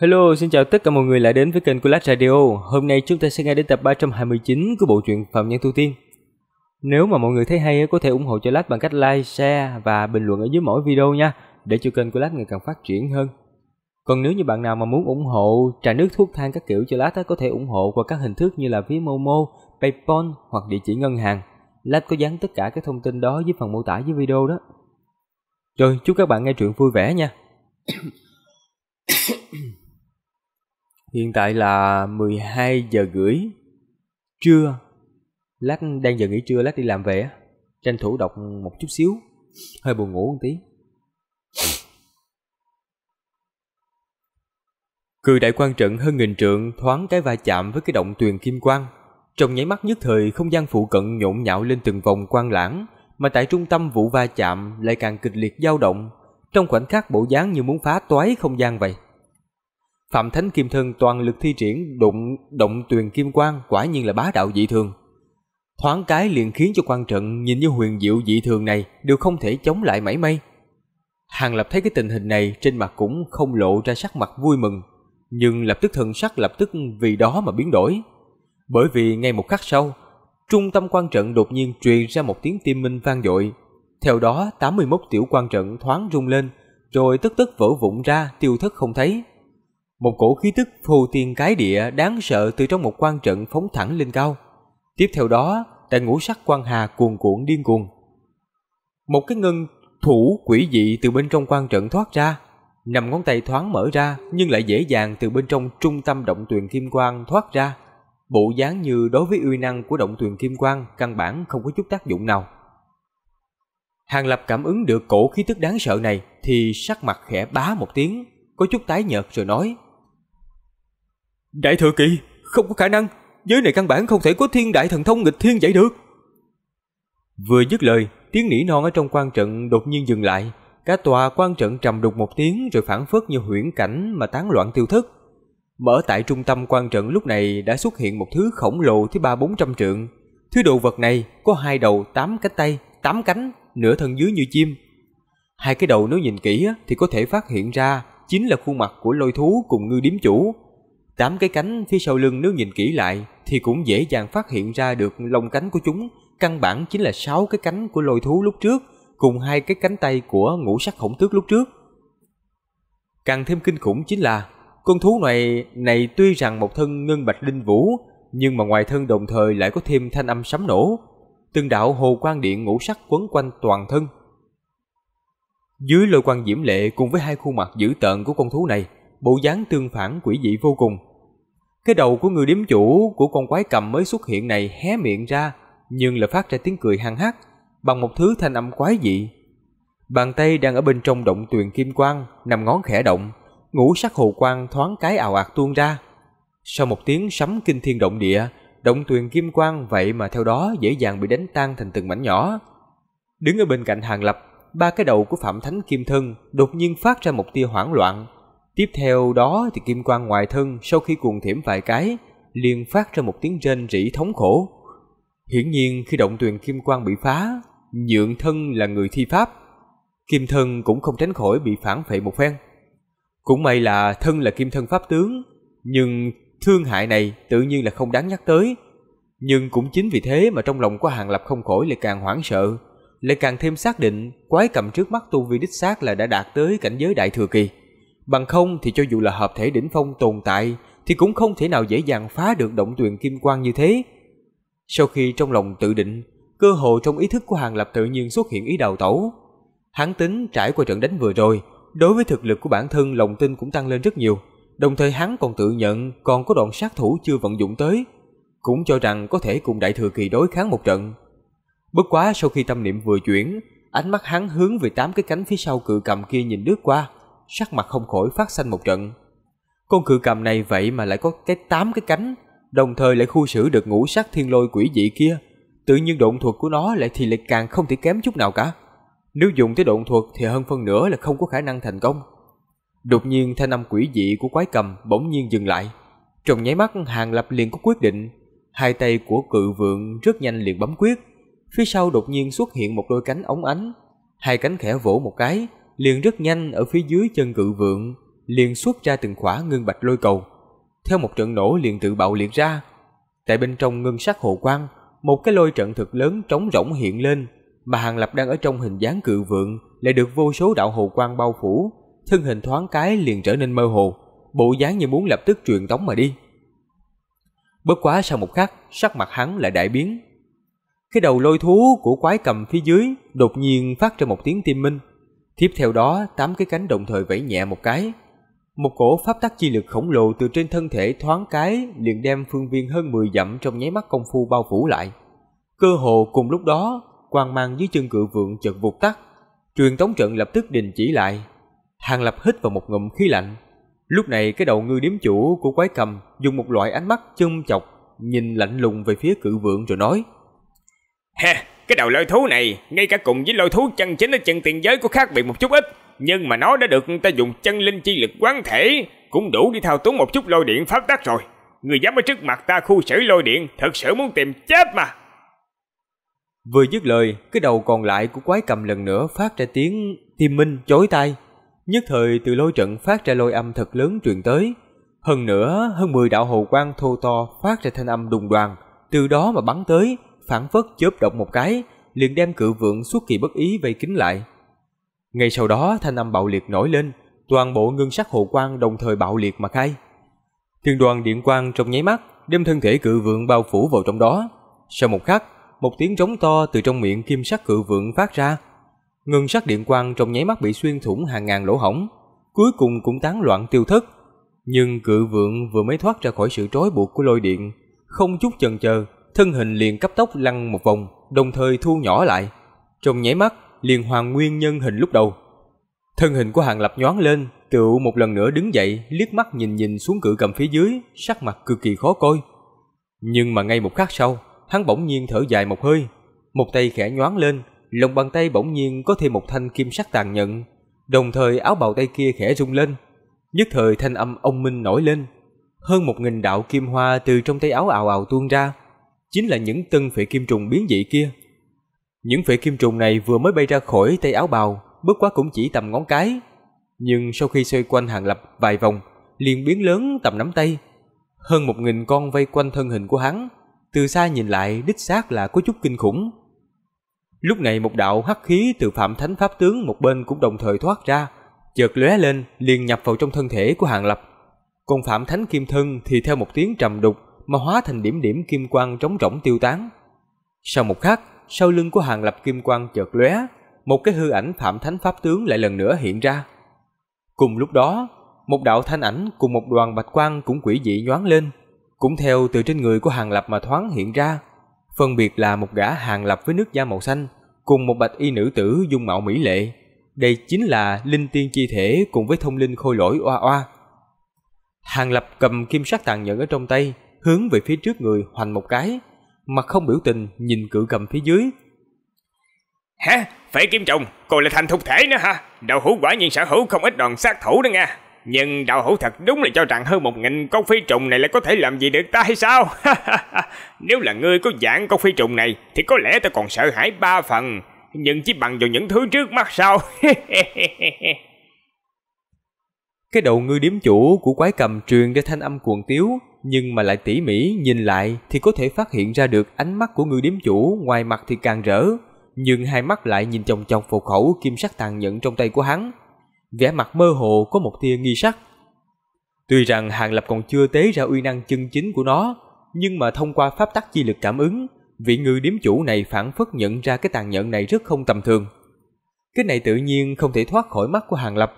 Hello, xin chào tất cả mọi người lại đến với kênh của Last Radio. Hôm nay chúng ta sẽ nghe đến tập 329 của bộ truyện Phạm Nhân Thu Tiên. Nếu mà mọi người thấy hay có thể ủng hộ cho Lát bằng cách like, share và bình luận ở dưới mỗi video nha, để cho kênh của Lát ngày càng phát triển hơn. Còn nếu như bạn nào mà muốn ủng hộ trà nước thuốc thang các kiểu cho Last có thể ủng hộ qua các hình thức như là ví Momo, PayPal hoặc địa chỉ ngân hàng. Lát có dán tất cả các thông tin đó dưới phần mô tả dưới video đó. Rồi, chúc các bạn nghe truyện vui vẻ nha. Hiện tại là 12 giờ rưỡi trưa. Lát đang giờ nghỉ trưa lát đi làm về tranh thủ đọc một chút xíu, hơi buồn ngủ một tí. Cự đại quan trận hơn nghìn trượng thoáng cái va chạm với cái động tuyền kim quang. Trong nháy mắt nhất thời không gian phụ cận nhộn nhạo lên từng vòng quang lãng, mà tại trung tâm vụ va chạm lại càng kịch liệt dao động, trong khoảnh khắc bộ dáng như muốn phá toái không gian vậy. Phạm Thánh Kim Thân toàn lực thi triển đụng động tuyền kim quang quả nhiên là bá đạo dị thường. Thoáng cái liền khiến cho quan trận nhìn như huyền diệu dị thường này đều không thể chống lại mảy may. Hàng Lập thấy cái tình hình này trên mặt cũng không lộ ra sắc mặt vui mừng, nhưng lập tức thần sắc lập tức vì đó mà biến đổi. Bởi vì ngay một khắc sau, trung tâm quan trận đột nhiên truyền ra một tiếng tim minh vang dội. Theo đó, 81 tiểu quan trận thoáng rung lên, rồi tức tức vỡ vụn ra tiêu thất không thấy. Một cổ khí tức phù tiên cái địa đáng sợ từ trong một quan trận phóng thẳng lên cao. Tiếp theo đó, tại ngũ sắc quan hà cuồn cuộn điên cuồng. Một cái ngân thủ quỷ dị từ bên trong quan trận thoát ra, nằm ngón tay thoáng mở ra nhưng lại dễ dàng từ bên trong trung tâm động tuyền kim quang thoát ra. Bộ dáng như đối với uy năng của động tuyền kim quang căn bản không có chút tác dụng nào. Hàng Lập cảm ứng được cổ khí tức đáng sợ này thì sắc mặt khẽ bá một tiếng, có chút tái nhợt rồi nói Đại thừa kỳ, không có khả năng, giới này căn bản không thể có thiên đại thần thông nghịch thiên vậy được. Vừa dứt lời, tiếng nỉ non ở trong quan trận đột nhiên dừng lại, cả tòa quan trận trầm đục một tiếng rồi phản phất như huyễn cảnh mà tán loạn tiêu thất. Mở tại trung tâm quan trận lúc này đã xuất hiện một thứ khổng lồ thứ ba bốn trăm trượng. Thứ đồ vật này có hai đầu, tám cánh tay, tám cánh, nửa thân dưới như chim. Hai cái đầu nếu nhìn kỹ thì có thể phát hiện ra chính là khuôn mặt của lôi thú cùng ngư điếm chủ. Tám cái cánh phía sau lưng nếu nhìn kỹ lại thì cũng dễ dàng phát hiện ra được lông cánh của chúng, căn bản chính là sáu cái cánh của lôi thú lúc trước cùng hai cái cánh tay của ngũ sắc khổng tước lúc trước. Càng thêm kinh khủng chính là con thú này này tuy rằng một thân ngân bạch linh vũ, nhưng mà ngoài thân đồng thời lại có thêm thanh âm sấm nổ, từng đạo hồ quang điện ngũ sắc quấn quanh toàn thân. Dưới lôi quang diễm lệ cùng với hai khuôn mặt dữ tợn của con thú này, bộ dáng tương phản quỷ dị vô cùng. Cái đầu của người điếm chủ của con quái cầm mới xuất hiện này hé miệng ra, nhưng lại phát ra tiếng cười hăng hắc bằng một thứ thanh âm quái dị. Bàn tay đang ở bên trong động tuyền kim quang, nằm ngón khẽ động, ngũ sắc hồ quang thoáng cái ảo ạt tuôn ra. Sau một tiếng sấm kinh thiên động địa, động tuyền kim quang vậy mà theo đó dễ dàng bị đánh tan thành từng mảnh nhỏ. Đứng ở bên cạnh hàng lập, ba cái đầu của Phạm Thánh Kim Thân đột nhiên phát ra một tia hoảng loạn, Tiếp theo đó thì kim quang ngoại thân sau khi cuồng thiểm vài cái, liền phát ra một tiếng rên rỉ thống khổ. Hiển nhiên khi động tuyền kim quang bị phá, nhượng thân là người thi pháp, kim thân cũng không tránh khỏi bị phản phệ một phen. Cũng may là thân là kim thân pháp tướng, nhưng thương hại này tự nhiên là không đáng nhắc tới. Nhưng cũng chính vì thế mà trong lòng của Hàng Lập không khỏi lại càng hoảng sợ, lại càng thêm xác định quái cầm trước mắt tu vi đích xác là đã đạt tới cảnh giới đại thừa kỳ. Bằng không thì cho dù là hợp thể đỉnh phong tồn tại thì cũng không thể nào dễ dàng phá được động tuyền kim quang như thế. Sau khi trong lòng tự định, cơ hội trong ý thức của Hàng Lập tự nhiên xuất hiện ý đào tẩu. Hắn tính trải qua trận đánh vừa rồi, đối với thực lực của bản thân lòng tin cũng tăng lên rất nhiều, đồng thời hắn còn tự nhận còn có đoạn sát thủ chưa vận dụng tới, cũng cho rằng có thể cùng đại thừa kỳ đối kháng một trận. Bất quá sau khi tâm niệm vừa chuyển, ánh mắt hắn hướng về tám cái cánh phía sau cự cầm kia nhìn lướt qua, sắc mặt không khỏi phát xanh một trận. Con cự cầm này vậy mà lại có cái tám cái cánh, đồng thời lại khu xử được ngũ sắc thiên lôi quỷ dị kia, tự nhiên độn thuật của nó lại thì lại càng không thể kém chút nào cả. Nếu dùng tới độn thuật thì hơn phân nửa là không có khả năng thành công. Đột nhiên thanh âm quỷ dị của quái cầm bỗng nhiên dừng lại. Trong nháy mắt Hàng Lập liền có quyết định, hai tay của cự vượng rất nhanh liền bấm quyết. Phía sau đột nhiên xuất hiện một đôi cánh ống ánh, hai cánh khẽ vỗ một cái, liền rất nhanh ở phía dưới chân cự vượng liền xuất ra từng khỏa ngân bạch lôi cầu. Theo một trận nổ liền tự bạo liệt ra. Tại bên trong ngân sắc hồ quang, một cái lôi trận thực lớn trống rỗng hiện lên, mà Hàng Lập đang ở trong hình dáng cự vượng lại được vô số đạo hồ quang bao phủ, thân hình thoáng cái liền trở nên mơ hồ, bộ dáng như muốn lập tức truyền tống mà đi. Bất quá sau một khắc, sắc mặt hắn lại đại biến. Cái đầu lôi thú của quái cầm phía dưới đột nhiên phát ra một tiếng tim minh. Tiếp theo đó, tám cái cánh đồng thời vẫy nhẹ một cái. Một cổ pháp tắc chi lực khổng lồ từ trên thân thể thoáng cái liền đem phương viên hơn 10 dặm trong nháy mắt công phu bao phủ lại. Cơ hồ cùng lúc đó, quang mang dưới chân cự vượng chợt vụt tắt, truyền tống trận lập tức đình chỉ lại. Hàng lập hít vào một ngụm khí lạnh. Lúc này cái đầu ngư điếm chủ của quái cầm dùng một loại ánh mắt châm chọc, nhìn lạnh lùng về phía cự vượng rồi nói. He, cái đầu lôi thú này, ngay cả cùng với lôi thú chân chính ở chân tiền giới cũng khác biệt một chút ít, nhưng mà nó đã được người ta dùng chân linh chi lực quán thể, cũng đủ đi thao túng một chút lôi điện pháp tắc rồi. Người dám ở trước mặt ta khu xử lôi điện, thật sự muốn tìm chết mà. Vừa dứt lời, cái đầu còn lại của quái cầm lần nữa phát ra tiếng tim minh chối tay Nhất thời từ lôi trận phát ra lôi âm thật lớn truyền tới. Hơn nữa, hơn 10 đạo hồ quang thô to phát ra thanh âm đùng đoàn, từ đó mà bắn tới, phản phất chớp động một cái, liền đem cự vượng xuất kỳ bất ý vây kín lại. Ngay sau đó thanh âm bạo liệt nổi lên, toàn bộ ngưng sắc hồ quang đồng thời bạo liệt mà khai. Thiên đoàn điện quang trong nháy mắt, đem thân thể cự vượng bao phủ vào trong đó. Sau một khắc, một tiếng trống to từ trong miệng kim sắc cự vượng phát ra. Ngưng sắc điện quang trong nháy mắt bị xuyên thủng hàng ngàn lỗ hổng, cuối cùng cũng tán loạn tiêu thất. Nhưng cự vượng vừa mới thoát ra khỏi sự trói buộc của lôi điện, không chút chần chờ, thân hình liền cấp tốc lăn một vòng, đồng thời thu nhỏ lại. Trong nháy mắt, liền hoàn nguyên nhân hình lúc đầu. Thân hình của Hàng Lập nhoáng lên, tựu một lần nữa đứng dậy, liếc mắt nhìn nhìn xuống cự cầm phía dưới, sắc mặt cực kỳ khó coi. Nhưng mà ngay một khắc sau, hắn bỗng nhiên thở dài một hơi, một tay khẽ nhoáng lên, lòng bàn tay bỗng nhiên có thêm một thanh kim sắc tàn nhận, đồng thời áo bào tay kia khẽ rung lên. Nhất thời thanh âm ông minh nổi lên, hơn một nghìn đạo kim hoa từ trong tay áo ào ào tuôn ra, chính là những tân phệ kim trùng biến dị kia. Những phệ kim trùng này vừa mới bay ra khỏi tay áo bào, bước quá cũng chỉ tầm ngón cái. Nhưng sau khi xoay quanh hàng lập vài vòng, liền biến lớn tầm nắm tay. Hơn một nghìn con vây quanh thân hình của hắn, từ xa nhìn lại đích xác là có chút kinh khủng. Lúc này một đạo hắc khí từ phạm thánh pháp tướng một bên cũng đồng thời thoát ra, chợt lóe lên liền nhập vào trong thân thể của Hàng Lập. Còn Phạm Thánh Kim Thân thì theo một tiếng trầm đục mà hóa thành điểm điểm kim quang trống rỗng tiêu tán. Sau một khắc, sau lưng của hàng lập kim quang chợt lóe, một cái hư ảnh phạm thánh pháp tướng lại lần nữa hiện ra. Cùng lúc đó, một đạo thanh ảnh cùng một đoàn bạch quang cũng quỷ dị nhoáng lên, cũng theo từ trên người của hàng lập mà thoáng hiện ra. Phân biệt là một gã hàng lập với nước da màu xanh, cùng một bạch y nữ tử dung mạo mỹ lệ. Đây chính là linh tiên chi thể cùng với thông linh khôi lỗi oa oa. Hàng lập cầm kim sắc tàn nhẫn ở trong tay, hướng về phía trước người hoành một cái, mặt không biểu tình nhìn cự cầm phía dưới. Hả? Phế kim trùng, cô là thành thục thể nữa hả? Đạo hữu quả nhiên sở hữu không ít đòn sát thủ đó nha. Nhưng đạo hữu thật đúng là cho rằng hơn một nghìn con phi trùng này lại có thể làm gì được ta hay sao? Nếu là ngươi có dạng con phi trùng này thì có lẽ ta còn sợ hãi ba phần. Nhưng chỉ bằng vào những thứ trước mắt sao? cái đầu ngư điếm chủ của quái cầm truyền ra thanh âm cuồng tiếu nhưng mà lại tỉ mỉ nhìn lại thì có thể phát hiện ra được ánh mắt của người điếm chủ ngoài mặt thì càng rỡ, nhưng hai mắt lại nhìn chồng chồng vào khẩu kim sắc tàn nhẫn trong tay của hắn. Vẻ mặt mơ hồ có một tia nghi sắc. Tuy rằng Hàng Lập còn chưa tế ra uy năng chân chính của nó, nhưng mà thông qua pháp tắc chi lực cảm ứng, vị người điếm chủ này phản phất nhận ra cái tàn nhẫn này rất không tầm thường. Cái này tự nhiên không thể thoát khỏi mắt của Hàng Lập,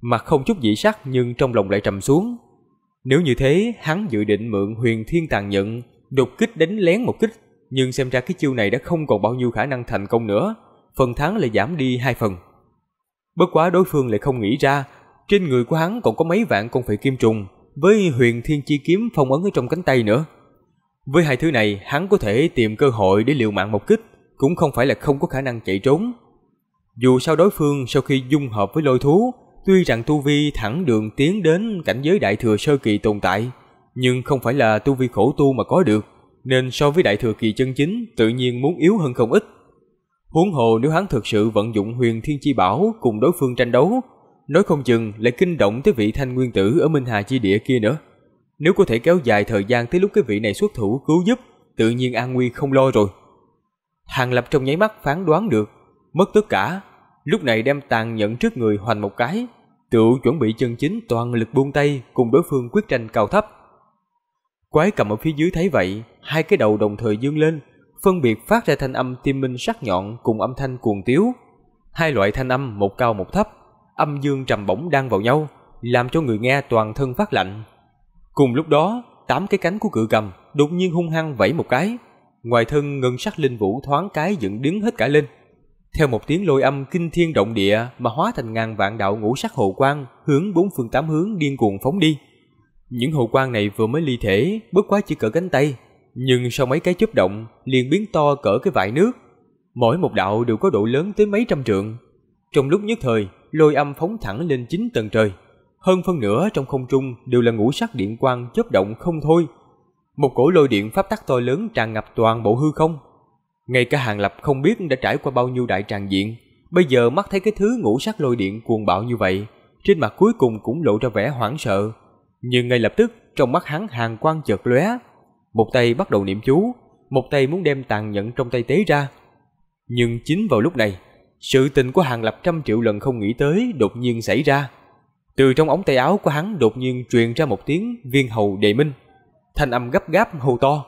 mặt không chút dị sắc nhưng trong lòng lại trầm xuống. Nếu như thế, hắn dự định mượn huyền thiên tàn nhận, đột kích đánh lén một kích, nhưng xem ra cái chiêu này đã không còn bao nhiêu khả năng thành công nữa, phần thắng lại giảm đi hai phần. Bất quá đối phương lại không nghĩ ra, trên người của hắn còn có mấy vạn con phệ kim trùng, với huyền thiên chi kiếm phong ấn ở trong cánh tay nữa. Với hai thứ này, hắn có thể tìm cơ hội để liều mạng một kích, cũng không phải là không có khả năng chạy trốn. Dù sao đối phương sau khi dung hợp với lôi thú, Tuy rằng tu vi thẳng đường tiến đến cảnh giới đại thừa sơ kỳ tồn tại, nhưng không phải là tu vi khổ tu mà có được, nên so với đại thừa kỳ chân chính tự nhiên muốn yếu hơn không ít. Huống hồ nếu hắn thực sự vận dụng huyền thiên chi bảo cùng đối phương tranh đấu, nói không chừng lại kinh động tới vị thanh nguyên tử ở Minh Hà Chi Địa kia nữa. Nếu có thể kéo dài thời gian tới lúc cái vị này xuất thủ cứu giúp, tự nhiên an nguy không lo rồi. Hàng Lập trong nháy mắt phán đoán được, mất tất cả, lúc này đem tàn nhẫn trước người hoành một cái, tựu chuẩn bị chân chính toàn lực buông tay cùng đối phương quyết tranh cao thấp. Quái cầm ở phía dưới thấy vậy, hai cái đầu đồng thời dương lên, phân biệt phát ra thanh âm tim minh sắc nhọn cùng âm thanh cuồng tiếu. Hai loại thanh âm một cao một thấp, âm dương trầm bổng đang vào nhau, làm cho người nghe toàn thân phát lạnh. Cùng lúc đó, tám cái cánh của cự cầm đột nhiên hung hăng vẫy một cái. Ngoài thân ngân sắc linh vũ thoáng cái dựng đứng hết cả lên theo một tiếng lôi âm kinh thiên động địa mà hóa thành ngàn vạn đạo ngũ sắc hồ quang hướng bốn phương tám hướng điên cuồng phóng đi. Những hồ quang này vừa mới ly thể, bất quá chỉ cỡ cánh tay, nhưng sau mấy cái chớp động liền biến to cỡ cái vại nước. Mỗi một đạo đều có độ lớn tới mấy trăm trượng. Trong lúc nhất thời, lôi âm phóng thẳng lên chín tầng trời. Hơn phân nửa trong không trung đều là ngũ sắc điện quang chớp động không thôi. Một cổ lôi điện pháp tắc to lớn tràn ngập toàn bộ hư không, ngay cả Hàng Lập không biết đã trải qua bao nhiêu đại tràng diện, bây giờ mắt thấy cái thứ ngũ sắc lôi điện cuồng bạo như vậy, trên mặt cuối cùng cũng lộ ra vẻ hoảng sợ. Nhưng ngay lập tức, trong mắt hắn hàng quang chợt lóe, một tay bắt đầu niệm chú, một tay muốn đem tàn nhẫn trong tay tế ra. Nhưng chính vào lúc này, sự tình của Hàng Lập trăm triệu lần không nghĩ tới đột nhiên xảy ra. Từ trong ống tay áo của hắn đột nhiên truyền ra một tiếng viên hầu đệ minh, thanh âm gấp gáp hô to.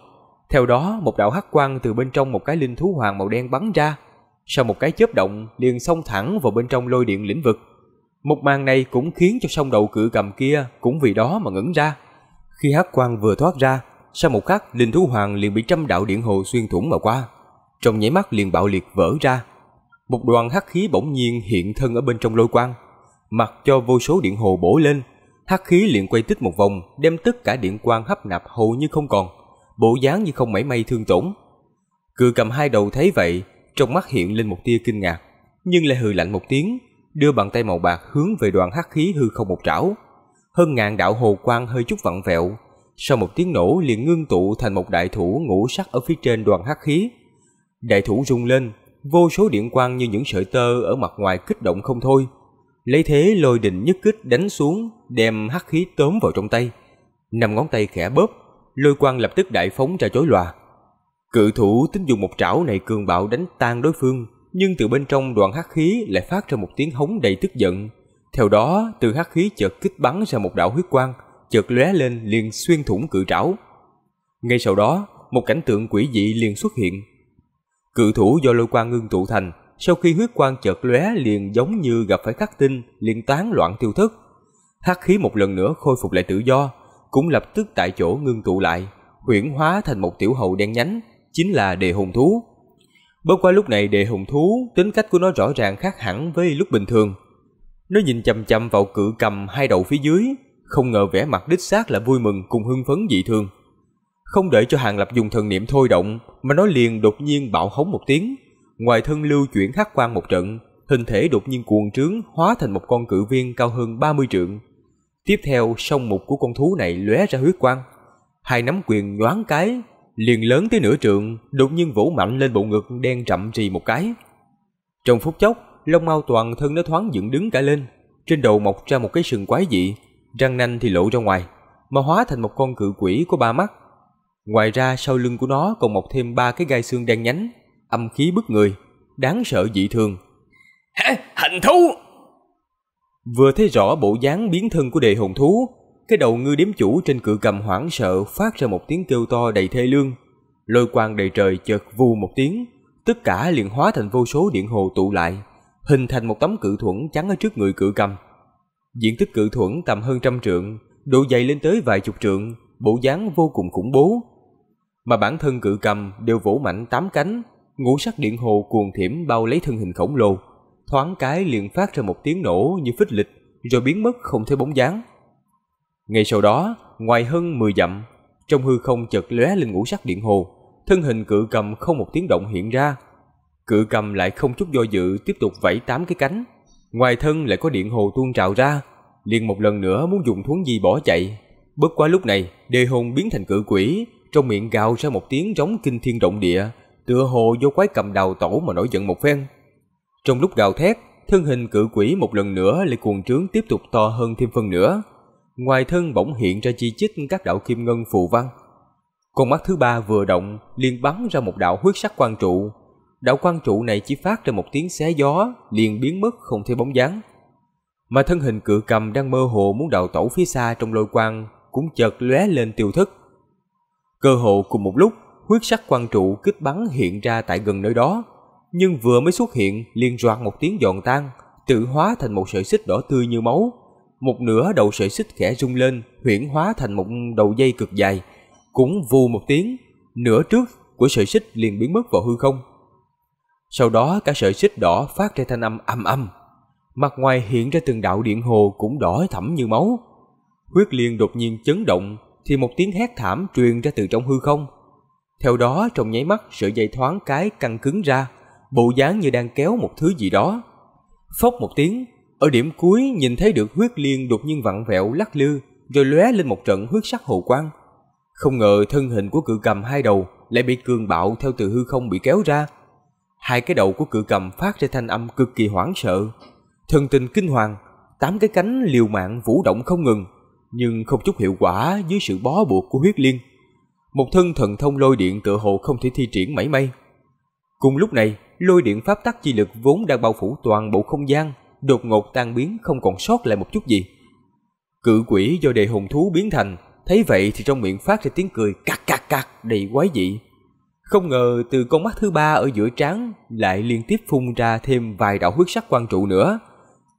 Theo đó, một đạo hắc quang từ bên trong một cái linh thú hoàng màu đen bắn ra, sau một cái chớp động liền xông thẳng vào bên trong lôi điện lĩnh vực. Một màn này cũng khiến cho song đầu cự cầm kia cũng vì đó mà ngẩn ra. Khi hắc quang vừa thoát ra, sau một khắc linh thú hoàng liền bị trăm đạo điện hồ xuyên thủng mà qua, trong nháy mắt liền bạo liệt vỡ ra. Một đoàn hắc khí bỗng nhiên hiện thân ở bên trong lôi quang, mặc cho vô số điện hồ bổ lên, hắc khí liền quay tích một vòng, đem tất cả điện quang hấp nạp hầu như không còn bộ dáng như không mảy may thương tổn. Cự cầm hai đầu thấy vậy, trong mắt hiện lên một tia kinh ngạc, nhưng lại hừ lạnh một tiếng, đưa bàn tay màu bạc hướng về đoàn hắc khí hư không một trảo. Hơn ngàn đạo hồ quang hơi chút vặn vẹo, sau một tiếng nổ liền ngưng tụ thành một đại thủ ngũ sắc ở phía trên đoàn hắc khí. Đại thủ rung lên, vô số điện quang như những sợi tơ ở mặt ngoài kích động không thôi. Lấy thế lôi định nhất kích đánh xuống, đem hắc khí tóm vào trong tay. Năm ngón tay khẽ bóp, lôi quang lập tức đại phóng ra chối loa. Cự thủ tính dùng một trảo này cường bạo đánh tan đối phương, nhưng từ bên trong đoạn hắc khí lại phát ra một tiếng hống đầy tức giận. Theo đó, từ hắc khí chợt kích bắn ra một đạo huyết quang, chợt lóe lên liền xuyên thủng cự trảo. Ngay sau đó, một cảnh tượng quỷ dị liền xuất hiện. Cự thủ do lôi quang ngưng tụ thành, sau khi huyết quang chợt lóe liền giống như gặp phải khắc tinh, liền tán loạn tiêu thất. Hắc khí một lần nữa khôi phục lại tự do, cũng lập tức tại chỗ ngưng tụ lại, huyễn hóa thành một tiểu hầu đen nhánh, chính là đề hùng thú. Bất quá lúc này đề hùng thú, tính cách của nó rõ ràng khác hẳn với lúc bình thường. Nó nhìn chằm chằm vào cự cầm hai đầu phía dưới, không ngờ vẻ mặt đích xác là vui mừng cùng hưng phấn dị thường. Không đợi cho Hàng Lập dùng thần niệm thôi động, mà nó liền đột nhiên bạo hống một tiếng, ngoài thân lưu chuyển hắc quang một trận, hình thể đột nhiên cuồng trướng hóa thành một con cự viên cao hơn 30 trượng, Tiếp theo song mục của con thú này lóe ra huyết quang. Hai nắm quyền nhoáng cái, liền lớn tới nửa trượng, đột nhiên vũ mạnh lên bộ ngực đen rậm rì một cái. Trong phút chốc, lông mau toàn thân nó thoáng dựng đứng cả lên, trên đầu mọc ra một cái sừng quái dị, răng nanh thì lộ ra ngoài, mà hóa thành một con cự quỷ có ba mắt. Ngoài ra sau lưng của nó còn mọc thêm ba cái gai xương đen nhánh, âm khí bức người, đáng sợ dị thường. Hả? Hành thú! Vừa thấy rõ bộ dáng biến thân của đề hồn thú, cái đầu ngư điếm chủ trên cự cầm hoảng sợ phát ra một tiếng kêu to đầy thê lương. Lôi quang đầy trời chợt vù một tiếng, tất cả liền hóa thành vô số điện hồ tụ lại, hình thành một tấm cự thuẫn chắn ở trước người cự cầm. Diện tích cự thuẫn tầm hơn trăm trượng, độ dày lên tới vài chục trượng, bộ dáng vô cùng khủng bố. Mà bản thân cự cầm đều vỗ mạnh tám cánh, ngũ sắc điện hồ cuồng thiểm bao lấy thân hình khổng lồ, thoáng cái liền phát ra một tiếng nổ như phích lịch, rồi biến mất không thấy bóng dáng. Ngay sau đó, ngoài hơn 10 dặm, trong hư không chợt lóe lên ngũ sắc điện hồ, thân hình cự cầm không một tiếng động hiện ra. Cự cầm lại không chút do dự tiếp tục vẫy tám cái cánh, ngoài thân lại có điện hồ tuôn trào ra, liền một lần nữa muốn dùng thuấn di bỏ chạy. Bất quá lúc này, đề hồn biến thành cự quỷ, trong miệng gào ra một tiếng rống kinh thiên động địa, tựa hồ vô quái cầm đầu tổ mà nổi giận một phen. Trong lúc gào thét, thân hình cự quỷ một lần nữa lại cuồng trướng tiếp tục to hơn thêm phần nữa. Ngoài thân bỗng hiện ra chi chít các đạo kim ngân phù văn. Con mắt thứ ba vừa động, liền bắn ra một đạo huyết sắc quang trụ. Đạo quang trụ này chỉ phát ra một tiếng xé gió, liền biến mất không thấy bóng dáng. Mà thân hình cự cầm đang mơ hồ muốn đào tẩu phía xa trong lôi quang, cũng chợt lóe lên tiêu thức. Cơ hồ cùng một lúc, huyết sắc quang trụ kích bắn hiện ra tại gần nơi đó, nhưng vừa mới xuất hiện liền roạt một tiếng giòn tan, tự hóa thành một sợi xích đỏ tươi như máu. Một nửa đầu sợi xích khẽ rung lên, huyễn hóa thành một đầu dây cực dài, cũng vù một tiếng, nửa trước của sợi xích liền biến mất vào hư không. Sau đó cả sợi xích đỏ phát ra thanh âm âm âm, mặt ngoài hiện ra từng đạo điện hồ cũng đỏ thẫm như máu. Huyết liên đột nhiên chấn động, thì một tiếng hét thảm truyền ra từ trong hư không. Theo đó trong nháy mắt sợi dây thoáng cái căng cứng ra, bộ dáng như đang kéo một thứ gì đó. Phốc một tiếng, ở điểm cuối nhìn thấy được huyết liên đột nhiên vặn vẹo lắc lư, rồi lóe lên một trận huyết sắc hồ quang. Không ngờ thân hình của cự cầm hai đầu lại bị cường bạo theo từ hư không bị kéo ra. Hai cái đầu của cự cầm phát ra thanh âm cực kỳ hoảng sợ. Thần tình kinh hoàng, tám cái cánh liều mạng vũ động không ngừng, nhưng không chút hiệu quả dưới sự bó buộc của huyết liên. Một thân thần thông lôi điện tựa hồ không thể thi triển mảy may. Cùng lúc này, lôi điện pháp tắc chi lực vốn đang bao phủ toàn bộ không gian, đột ngột tan biến không còn sót lại một chút gì. Cự quỷ do đề hồn thú biến thành, thấy vậy thì trong miệng phát ra tiếng cười cạc cạc cạc đầy quái dị. Không ngờ từ con mắt thứ ba ở giữa trán lại liên tiếp phun ra thêm vài đạo huyết sắc quan trụ nữa.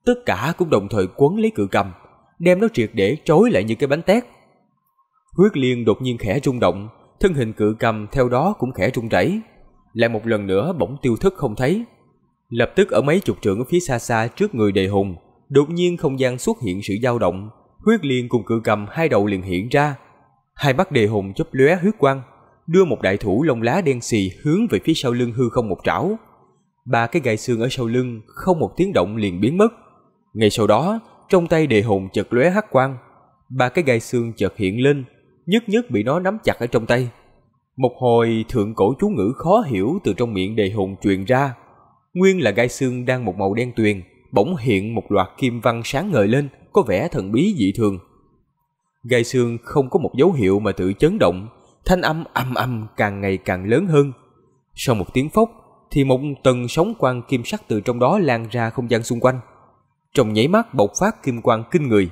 Tất cả cũng đồng thời quấn lấy cự cầm, đem nó triệt để trói lại như cái bánh tét. Huyết liên đột nhiên khẽ rung động, thân hình cự cầm theo đó cũng khẽ rung rẩy lại một lần nữa bỗng tiêu thất không thấy. Lập tức ở mấy chục trượng ở phía xa xa trước người đề hùng, đột nhiên không gian xuất hiện sự dao động, huyết liên cùng cự cầm hai đầu liền hiện ra. Hai mắt đề hùng chớp lóe huyết quang, đưa một đại thủ lông lá đen xì hướng về phía sau lưng hư không một trảo. Ba cái gai xương ở sau lưng không một tiếng động liền biến mất. Ngay sau đó, trong tay đề hùng chợt lóe hắc quang, ba cái gai xương chợt hiện lên, nhất nhất bị nó nắm chặt ở trong tay. Một hồi thượng cổ chú ngữ khó hiểu từ trong miệng đề hùng truyền ra. Nguyên là gai xương đang một màu đen tuyền, bỗng hiện một loạt kim văn sáng ngời lên, có vẻ thần bí dị thường. Gai xương không có một dấu hiệu mà tự chấn động, thanh âm âm âm càng ngày càng lớn hơn. Sau một tiếng phốc, thì một tầng sóng quang kim sắc từ trong đó lan ra không gian xung quanh. Trong nháy mắt bộc phát kim quang kinh người.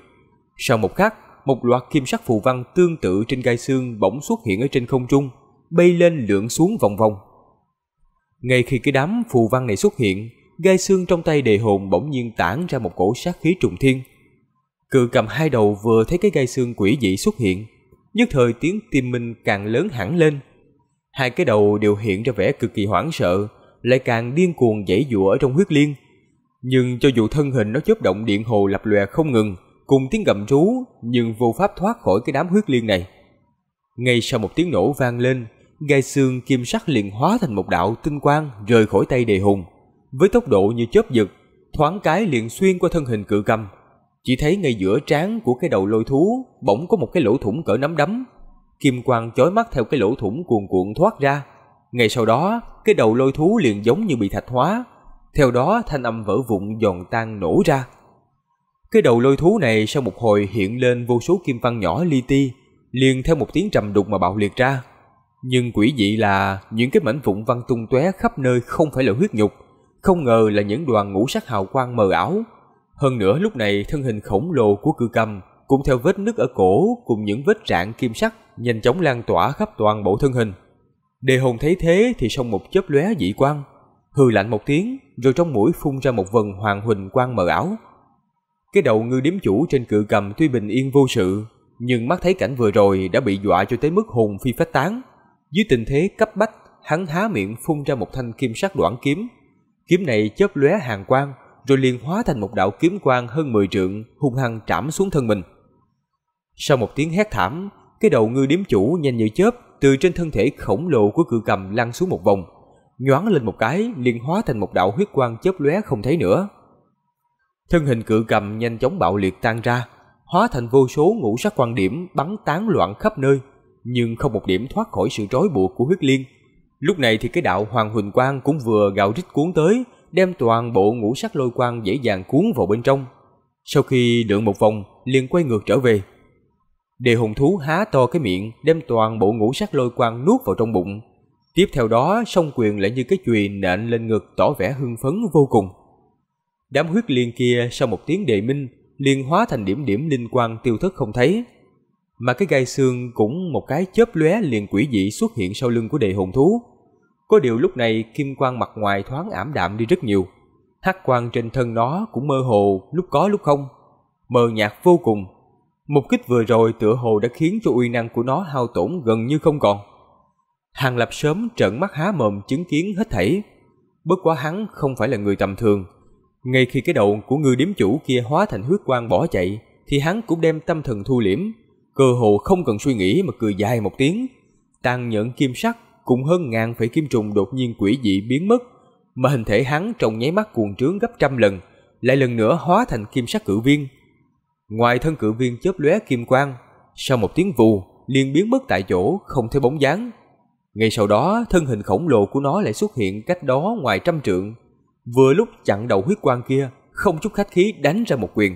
Sau một khắc, một loạt kim sắc phù văn tương tự trên gai xương bỗng xuất hiện ở trên không trung bay lên lượn xuống vòng vòng. Ngay khi cái đám phù văn này xuất hiện, gai xương trong tay đề hồn bỗng nhiên tản ra một cổ sát khí trùng thiên. Cự cầm hai đầu vừa thấy cái gai xương quỷ dị xuất hiện, nhất thời tiếng tim mình càng lớn hẳn lên. Hai cái đầu đều hiện ra vẻ cực kỳ hoảng sợ, lại càng điên cuồng dãy dụa ở trong huyết liên. Nhưng cho dù thân hình nó chớp động điện hồ lập lòe không ngừng, cùng tiếng gầm rú, nhưng vô pháp thoát khỏi cái đám huyết liên này. Ngay sau một tiếng nổ vang lên, gai xương kim sắc liền hóa thành một đạo tinh quang rời khỏi tay đề hùng. Với tốc độ như chớp giật, thoáng cái liền xuyên qua thân hình cự cầm. Chỉ thấy ngay giữa trán của cái đầu lôi thú bỗng có một cái lỗ thủng cỡ nắm đấm. Kim quang chói mắt theo cái lỗ thủng cuồn cuộn thoát ra. Ngay sau đó, cái đầu lôi thú liền giống như bị thạch hóa. Theo đó thanh âm vỡ vụn giòn tan nổ ra. Cái đầu lôi thú này sau một hồi hiện lên vô số kim văn nhỏ li ti, liền theo một tiếng trầm đục mà bạo liệt ra nhưng quỷ dị là những cái mảnh vụn văng tung tóe khắp nơi không phải là huyết nhục, không ngờ là những đoàn ngũ sắc hào quang mờ ảo. Hơn nữa lúc này thân hình khổng lồ của cư cầm cũng theo vết nứt ở cổ cùng những vết rạn kim sắc nhanh chóng lan tỏa khắp toàn bộ thân hình. Đề hồn thấy thế thì song một chớp lóe dị quang, hừ lạnh một tiếng rồi trong mũi phun ra một vần hoàng huỳnh quang mờ ảo. Cái đầu ngư điếm chủ trên cự cầm tuy bình yên vô sự, nhưng mắt thấy cảnh vừa rồi đã bị dọa cho tới mức hồn phi phách tán dưới tình thế cấp bách, hắn há miệng phun ra một thanh kim sắc đoạn kiếm. Kiếm này chớp lóe hàng quang, rồi liền hóa thành một đạo kiếm quang hơn 10 trượng, hung hăng trảm xuống thân mình. Sau một tiếng hét thảm, cái đầu ngư điếm chủ nhanh như chớp từ trên thân thể khổng lồ của cự cầm lăn xuống một vòng, nhoáng lên một cái liền hóa thành một đạo huyết quang chớp lóe không thấy nữa. Thân hình cự cầm nhanh chóng bạo liệt tan ra, hóa thành vô số ngũ sắc quang điểm bắn tán loạn khắp nơi, nhưng không một điểm thoát khỏi sự trói buộc của huyết liên. Lúc này thì cái đạo Hoàng Huỳnh Quang cũng vừa gạo rít cuốn tới, đem toàn bộ ngũ sắc lôi quang dễ dàng cuốn vào bên trong. Sau khi lượn một vòng, liền quay ngược trở về. Đề hùng thú há to cái miệng, đem toàn bộ ngũ sắc lôi quang nuốt vào trong bụng. Tiếp theo đó, song quyền lại như cái chùy nện lên ngực tỏ vẻ hưng phấn vô cùng. Đám huyết liên kia sau một tiếng đề minh, liền hóa thành điểm điểm linh quang tiêu thất không thấy mà cái gai xương cũng một cái chớp lóe liền quỷ dị xuất hiện sau lưng của đệ hồn thú. Có điều lúc này kim quang mặt ngoài thoáng ảm đạm đi rất nhiều. Hắc quang trên thân nó cũng mơ hồ, lúc có lúc không, mờ nhạt vô cùng. Một kích vừa rồi tựa hồ đã khiến cho uy năng của nó hao tổn gần như không còn. Hàng Lập sớm trợn mắt há mồm chứng kiến hết thảy. Bất quá hắn không phải là người tầm thường. Ngay khi cái đầu của người điếm chủ kia hóa thành huyết quang bỏ chạy, thì hắn cũng đem tâm thần thu liễm, cơ hồ không cần suy nghĩ mà cười dài một tiếng. Tàn nhẫn kim sắc cùng hơn ngàn phẩy kim trùng đột nhiên quỷ dị biến mất, mà hình thể hắn trong nháy mắt cuồng trướng gấp trăm lần, lại lần nữa hóa thành kim sắc cử viên. Ngoài thân cử viên chớp lóe kim quang, sau một tiếng vù liền biến mất tại chỗ không thấy bóng dáng. Ngay sau đó, thân hình khổng lồ của nó lại xuất hiện cách đó ngoài trăm trượng, vừa lúc chặn đầu huyết quang kia, không chút khách khí đánh ra một quyền.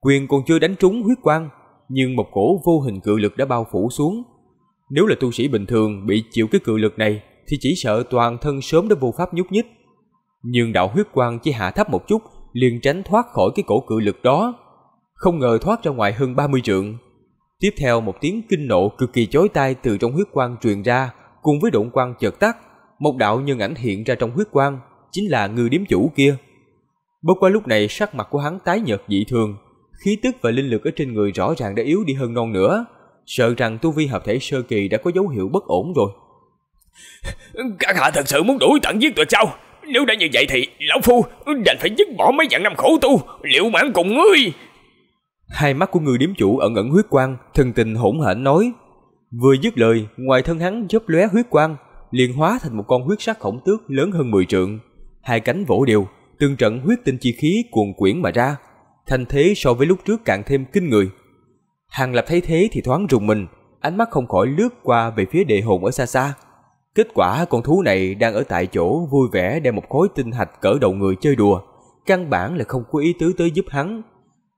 Quyền còn chưa đánh trúng huyết quang, nhưng một cổ vô hình cự lực đã bao phủ xuống. Nếu là tu sĩ bình thường bị chịu cái cự lực này thì chỉ sợ toàn thân sớm đã vô pháp nhúc nhích. Nhưng đạo huyết quang chỉ hạ thấp một chút, liền tránh thoát khỏi cái cổ cự lực đó. Không ngờ thoát ra ngoài hơn 30 trượng. Tiếp theo một tiếng kinh nộ cực kỳ chói tai từ trong huyết quang truyền ra, cùng với động quang chợt tắt, một đạo nhân ảnh hiện ra trong huyết quang, chính là người điếm chủ kia. Bất quá lúc này sắc mặt của hắn tái nhợt dị thường, khí tức và linh lực ở trên người rõ ràng đã yếu đi hơn non nữa, sợ rằng tu vi hợp thể sơ kỳ đã có dấu hiệu bất ổn rồi. Các hạ thật sự muốn đuổi tận giết tụi sao? Nếu đã như vậy thì lão phu đành phải dứt bỏ mấy vạn năm khổ tu, liệu mãn cùng ngươi. Hai mắt của người điếm chủ ẩn ẩn huyết quang, thần tình hỗn hển nói. Vừa dứt lời, ngoài thân hắn chớp lóe huyết quang, liền hóa thành một con huyết sắc khổng tước lớn hơn 10 trượng. Hai cánh vỗ đều, từng trận huyết tinh chi khí cuồn quyển mà ra, thành thế so với lúc trước càng thêm kinh người. Hàng Lập thấy thế thì thoáng rùng mình, ánh mắt không khỏi lướt qua về phía địa hồn ở xa xa. Kết quả con thú này đang ở tại chỗ vui vẻ đem một khối tinh hạch cỡ đầu người chơi đùa, căn bản là không có ý tứ tới giúp hắn.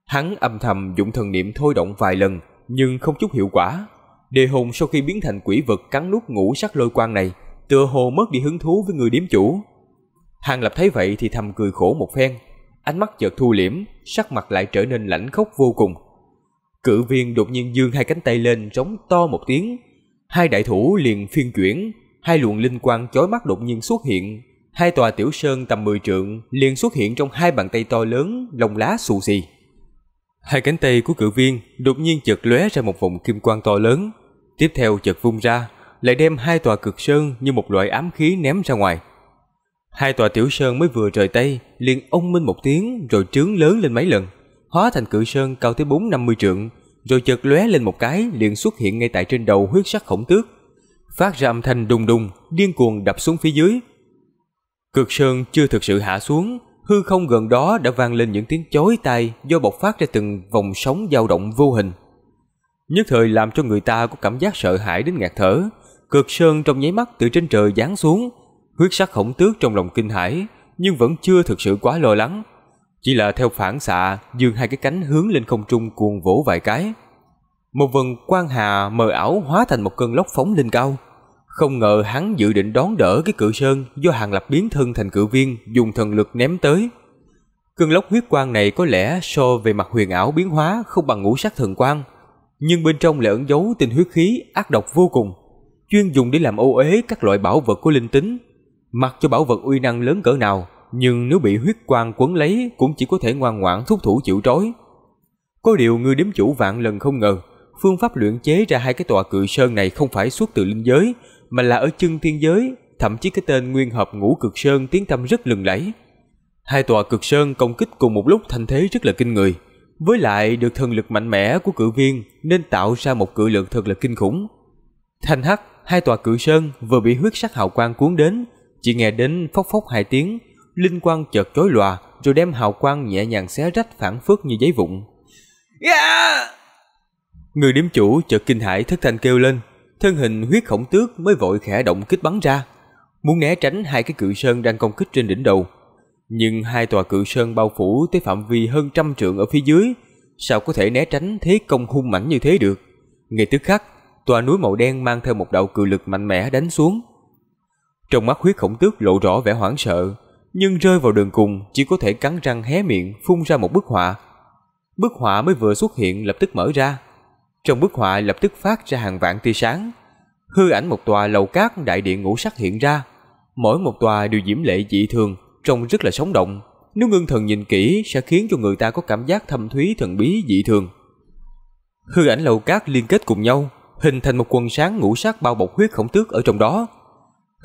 Hắn âm thầm dụng thần niệm thôi động vài lần, nhưng không chút hiệu quả. Đề hồn sau khi biến thành quỷ vật cắn nuốt ngũ sắc lôi quang này, tựa hồ mất đi hứng thú với người điếm chủ. Hàng Lập thấy vậy thì thầm cười khổ một phen, ánh mắt chợt thu liễm, sắc mặt lại trở nên lạnh khốc vô cùng. Cự viên đột nhiên dương hai cánh tay lên trống to một tiếng, hai đại thủ liền phiên chuyển, hai luồng linh quang chói mắt đột nhiên xuất hiện, hai tòa tiểu sơn tầm 10 trượng liền xuất hiện trong hai bàn tay to lớn, lông lá xù xì. Hai cánh tay của cự viên đột nhiên chợt lóe ra một vòng kim quang to lớn, tiếp theo chợt vung ra, lại đem hai tòa cực sơn như một loại ám khí ném ra ngoài. Hai tòa tiểu sơn mới vừa rời tay liền ông minh một tiếng rồi trướng lớn lên mấy lần, hóa thành cự sơn cao tới 4-50 trượng, rồi chợt lóe lên một cái liền xuất hiện ngay tại trên đầu huyết sắc khổng tước. Phát ra âm thanh đùng đùng, điên cuồng đập xuống phía dưới. Cực sơn chưa thực sự hạ xuống, hư không gần đó đã vang lên những tiếng chói tai do bộc phát ra từng vòng sóng dao động vô hình. Nhất thời làm cho người ta có cảm giác sợ hãi đến ngạt thở, cực sơn trong nháy mắt từ trên trời giáng xuống, Huyết sắc khổng tước trong lòng kinh hãi, nhưng vẫn chưa thực sự quá lo lắng. Chỉ là theo phản xạ, dương hai cái cánh hướng lên không trung cuồng vỗ vài cái. Một vầng quang hà mờ ảo hóa thành một cơn lốc phóng lên cao. Không ngờ hắn dự định đón đỡ cái cự sơn do hàng lập biến thân thành cự viên dùng thần lực ném tới. Cơn lốc huyết quang này có lẽ so về mặt huyền ảo biến hóa không bằng ngũ sắc thần quang, nhưng bên trong lại ẩn giấu tình huyết khí ác độc vô cùng, chuyên dùng để làm ô uế các loại bảo vật của linh tính Mặc cho bảo vật uy năng lớn cỡ nào, nhưng nếu bị huyết quang quấn lấy cũng chỉ có thể ngoan ngoãn thúc thủ chịu trói. Có điều người đếm chủ vạn lần không ngờ, phương pháp luyện chế ra hai cái tòa cự sơn này không phải xuất từ linh giới, mà là ở chân thiên giới, thậm chí cái tên nguyên hợp ngũ cực sơn tiếng tâm rất lừng lẫy. Hai tòa cực sơn công kích cùng một lúc thành thế rất là kinh người, với lại được thần lực mạnh mẽ của cự viên nên tạo ra một cự lực thật là kinh khủng. Thanh hắc, hai tòa cự sơn vừa bị huyết sắc hào quang cuốn đến, chỉ nghe đến phốc phốc hai tiếng, linh quang chợt chói lòa rồi đem hào quang nhẹ nhàng xé rách phản phước như giấy vụn. Yeah! Dạ! Người điểm chủ chợt kinh hãi thất thanh kêu lên, thân hình huyết khổng tước mới vội khẽ động kích bắn ra, muốn né tránh hai cái cự sơn đang công kích trên đỉnh đầu. Nhưng hai tòa cự sơn bao phủ tới phạm vi hơn trăm trượng ở phía dưới, sao có thể né tránh thế công hung mãnh như thế được? Ngay tức khắc, tòa núi màu đen mang theo một đạo cự lực mạnh mẽ đánh xuống, trong mắt huyết khổng tước lộ rõ vẻ hoảng sợ, nhưng rơi vào đường cùng chỉ có thể cắn răng hé miệng phun ra một bức họa. Bức họa mới vừa xuất hiện lập tức mở ra. Trong bức họa lập tức phát ra hàng vạn tia sáng. Hư ảnh một tòa lầu cát đại điện ngũ sắc hiện ra. Mỗi một tòa đều diễm lệ dị thường, trông rất là sống động. Nếu ngưng thần nhìn kỹ sẽ khiến cho người ta có cảm giác thâm thúy thần bí dị thường. Hư ảnh lầu cát liên kết cùng nhau, hình thành một quần sáng ngũ sắc bao bọc huyết khổng tước ở trong đó.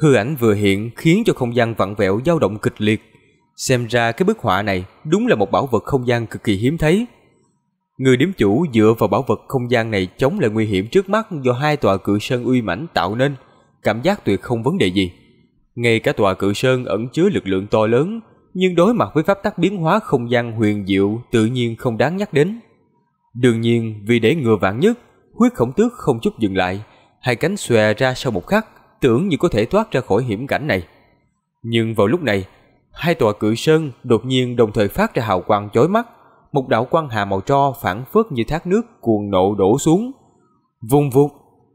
Hư ảnh vừa hiện khiến cho không gian vặn vẹo dao động kịch liệt. Xem ra cái bức họa này đúng là một bảo vật không gian cực kỳ hiếm thấy. Người điếm chủ dựa vào bảo vật không gian này chống lại nguy hiểm trước mắt do hai tòa cự sơn uy mãnh tạo nên, cảm giác tuyệt không vấn đề gì. Ngay cả tòa cự sơn ẩn chứa lực lượng to lớn, nhưng đối mặt với pháp tắc biến hóa không gian huyền diệu tự nhiên không đáng nhắc đến. Đương nhiên, vì để ngừa vạn nhất, huyết khổng tước không chút dừng lại, hai cánh xòe ra sau một khắc, tưởng như có thể thoát ra khỏi hiểm cảnh này. Nhưng vào lúc này, hai tòa cự sơn đột nhiên đồng thời phát ra hào quang chói mắt, một đạo quang hà màu tro phản phất như thác nước cuồn nộ đổ xuống. Vùng vụt,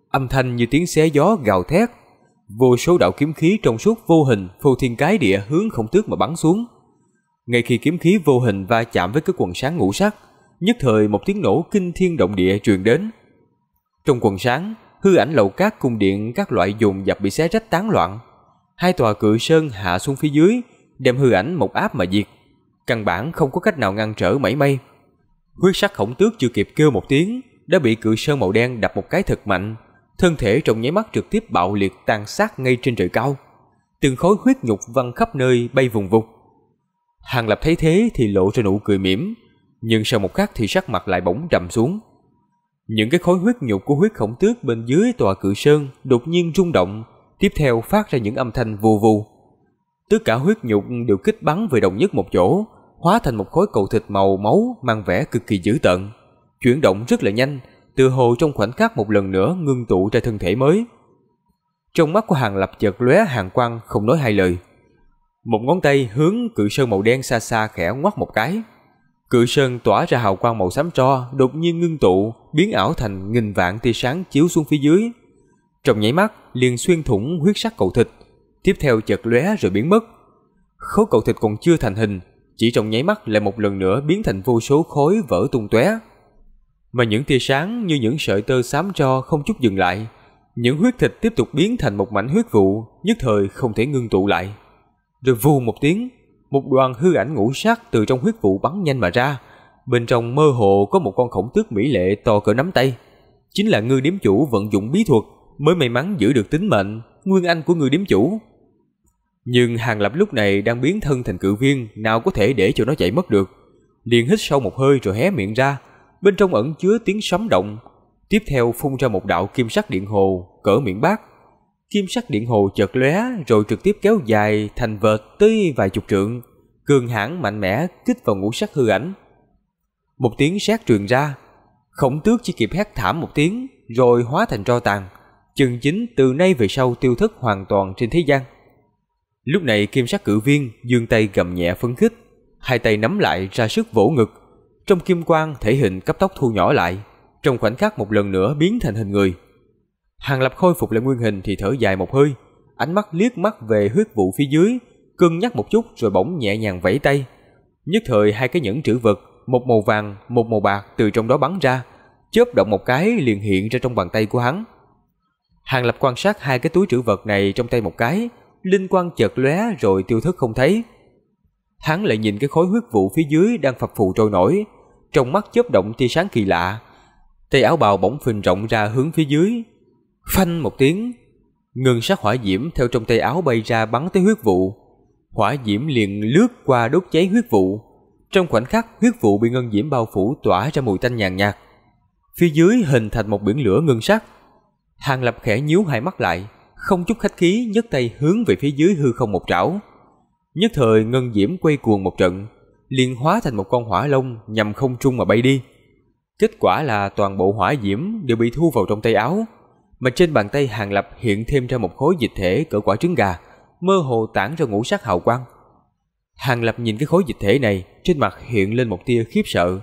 âm thanh như tiếng xé gió gào thét, vô số đạo kiếm khí trong suốt vô hình phô thiên cái địa hướng không tước mà bắn xuống. Ngay khi kiếm khí vô hình va chạm với cái quần sáng ngũ sắc, nhất thời một tiếng nổ kinh thiên động địa truyền đến. Trong quần sáng, hư ảnh lầu cát cung điện các loại dùng dập bị xé rách tán loạn. Hai tòa cự sơn hạ xuống phía dưới, đem hư ảnh một áp mà diệt. Căn bản không có cách nào ngăn trở mảy may. Huyết sắc khổng tước chưa kịp kêu một tiếng, đã bị cự sơn màu đen đập một cái thật mạnh. Thân thể trong nháy mắt trực tiếp bạo liệt tàn sát ngay trên trời cao. Từng khối huyết nhục văng khắp nơi bay vùng vùng Hàng Lập thấy thế thì lộ ra nụ cười mỉm, nhưng sau một khắc thì sắc mặt lại bỗng trầm xuống. Những cái khối huyết nhục của huyết khổng tước bên dưới tòa cự sơn đột nhiên rung động, tiếp theo phát ra những âm thanh vù vù. Tất cả huyết nhục đều kích bắn về đồng nhất một chỗ, hóa thành một khối cầu thịt màu máu mang vẻ cực kỳ dữ tợn. Chuyển động rất là nhanh, từ hồ trong khoảnh khắc một lần nữa ngưng tụ ra thân thể mới. Trong mắt của hàng lập chợt lóe hàng quang không nói hai lời. Một ngón tay hướng cự sơn màu đen xa xa khẽ ngoắt một cái. Cự sơn tỏa ra hào quang màu xám tro, đột nhiên ngưng tụ, biến ảo thành nghìn vạn tia sáng chiếu xuống phía dưới. Trong nháy mắt, liền xuyên thủng huyết sắc cầu thịt, tiếp theo chợt lóe rồi biến mất. Khối cầu thịt còn chưa thành hình, chỉ trong nháy mắt lại một lần nữa biến thành vô số khối vỡ tung tóe. Mà những tia sáng như những sợi tơ xám tro không chút dừng lại, những huyết thịt tiếp tục biến thành một mảnh huyết vụ, nhất thời không thể ngưng tụ lại. Rồi vù một tiếng, một đoàn hư ảnh ngũ sắc từ trong huyết vụ bắn nhanh mà ra. Bên trong mơ hồ có một con khổng tước mỹ lệ to cỡ nắm tay. Chính là ngư điếm chủ vận dụng bí thuật mới may mắn giữ được tính mệnh, nguyên anh của ngư điếm chủ. Nhưng Hàng Lập lúc này đang biến thân thành cự viên, nào có thể để cho nó chạy mất được. Liền hít sâu một hơi rồi hé miệng ra, bên trong ẩn chứa tiếng sấm động. Tiếp theo phun ra một đạo kim sắc điện hồ, cỡ miệng bát Kim sắc điện hồ chợt lóe rồi trực tiếp kéo dài thành vệt tới vài chục trượng, cường hãn mạnh mẽ kích vào ngũ sắc hư ảnh. Một tiếng sét truyền ra, khổng tước chỉ kịp hét thảm một tiếng rồi hóa thành tro tàn, chừng chính từ nay về sau tiêu thất hoàn toàn trên thế gian. Lúc này kim sắc cử viên dương tay gầm nhẹ phấn khích, hai tay nắm lại ra sức vỗ ngực, trong kim quang thể hình cấp tốc thu nhỏ lại, trong khoảnh khắc một lần nữa biến thành hình người. Hàng Lập khôi phục lại nguyên hình thì thở dài một hơi, ánh mắt liếc mắt về huyết vụ phía dưới, cân nhắc một chút rồi bỗng nhẹ nhàng vẫy tay. Nhất thời hai cái nhẫn trữ vật, một màu vàng, một màu bạc từ trong đó bắn ra, chớp động một cái liền hiện ra trong bàn tay của hắn. Hàng Lập quan sát hai cái túi trữ vật này trong tay một cái, linh quang chợt lóe rồi tiêu thất không thấy. Hắn lại nhìn cái khối huyết vụ phía dưới đang phập phù trôi nổi, trong mắt chớp động tia sáng kỳ lạ. Tay áo bào bỗng phình rộng ra hướng phía dưới, Phanh một tiếng, ngân sắc hỏa diễm theo trong tay áo bay ra bắn tới huyết vụ. Hỏa diễm liền lướt qua đốt cháy huyết vụ. Trong khoảnh khắc, huyết vụ bị ngân diễm bao phủ tỏa ra mùi tanh nhàn nhạt. Phía dưới hình thành một biển lửa ngân sắc. Hàng Lập khẽ nhíu hai mắt lại, không chút khách khí nhấc tay hướng về phía dưới hư không một trảo. Nhất thời ngân diễm quay cuồng một trận, liền hóa thành một con hỏa long nhằm không trung mà bay đi. Kết quả là toàn bộ hỏa diễm đều bị thu vào trong tay áo, mà trên bàn tay Hàng Lập hiện thêm ra một khối dịch thể cỡ quả trứng gà, mơ hồ tản ra ngũ sắc hào quang. Hàng Lập nhìn cái khối dịch thể này, trên mặt hiện lên một tia khiếp sợ.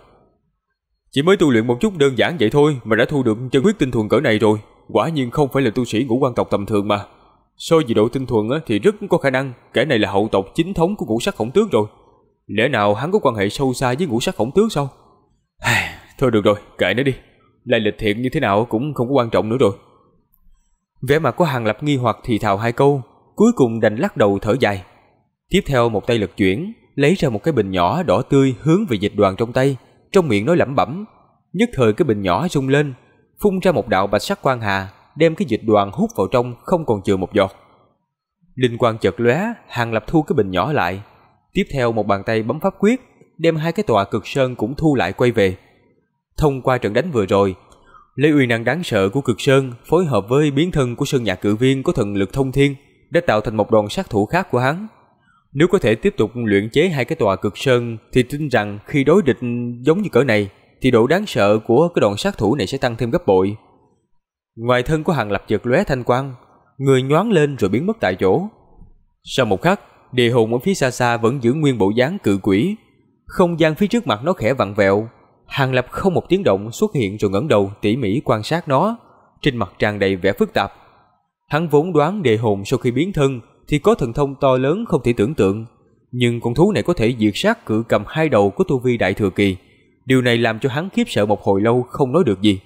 Chỉ mới tu luyện một chút đơn giản vậy thôi mà đã thu được chân huyết tinh thuần cỡ này rồi, quả nhiên không phải là tu sĩ ngũ quan tộc tầm thường mà. So với độ tinh thuần thì rất có khả năng kẻ này là hậu tộc chính thống của ngũ sắc khổng tước rồi. Lẽ nào hắn có quan hệ sâu xa với ngũ sắc khổng tước sao? Thôi được rồi, kệ nó đi. Lai lịch thiện như thế nào cũng không có quan trọng nữa rồi. Vẻ mặt của Hàng Lập nghi hoặc thì thào hai câu, cuối cùng đành lắc đầu thở dài. Tiếp theo một tay lực chuyển, lấy ra một cái bình nhỏ đỏ tươi hướng về dịch đoàn trong tay, trong miệng nói lẩm bẩm. Nhất thời cái bình nhỏ rung lên, phun ra một đạo bạch sắc quang hà, đem cái dịch đoàn hút vào trong không còn chừa một giọt. Linh quang chợt lóe, Hàng Lập thu cái bình nhỏ lại. Tiếp theo một bàn tay bấm pháp quyết, đem hai cái tòa cực sơn cũng thu lại quay về. Thông qua trận đánh vừa rồi, Lấy uy năng đáng sợ của cực sơn phối hợp với biến thân của sơn nhạc cự viên có thần lực thông thiên đã tạo thành một đoàn sát thủ khác của hắn. Nếu có thể tiếp tục luyện chế hai cái tòa cực sơn thì tin rằng khi đối địch giống như cỡ này thì độ đáng sợ của cái đoàn sát thủ này sẽ tăng thêm gấp bội. Ngoài thân của hàng lập chợt lóe thanh quang, người nhoáng lên rồi biến mất tại chỗ. Sau một khắc, địa hồn ở phía xa xa vẫn giữ nguyên bộ dáng cự quỷ. Không gian phía trước mặt nó khẽ vặn vẹo, Hàng Lập không một tiếng động xuất hiện rồi ngẩng đầu tỉ mỉ quan sát nó, trên mặt tràn đầy vẻ phức tạp. Hắn vốn đoán địa hồn sau khi biến thân thì có thần thông to lớn không thể tưởng tượng, nhưng con thú này có thể diệt sát cự cầm hai đầu của tu vi đại thừa kỳ. Điều này làm cho hắn khiếp sợ một hồi lâu không nói được gì.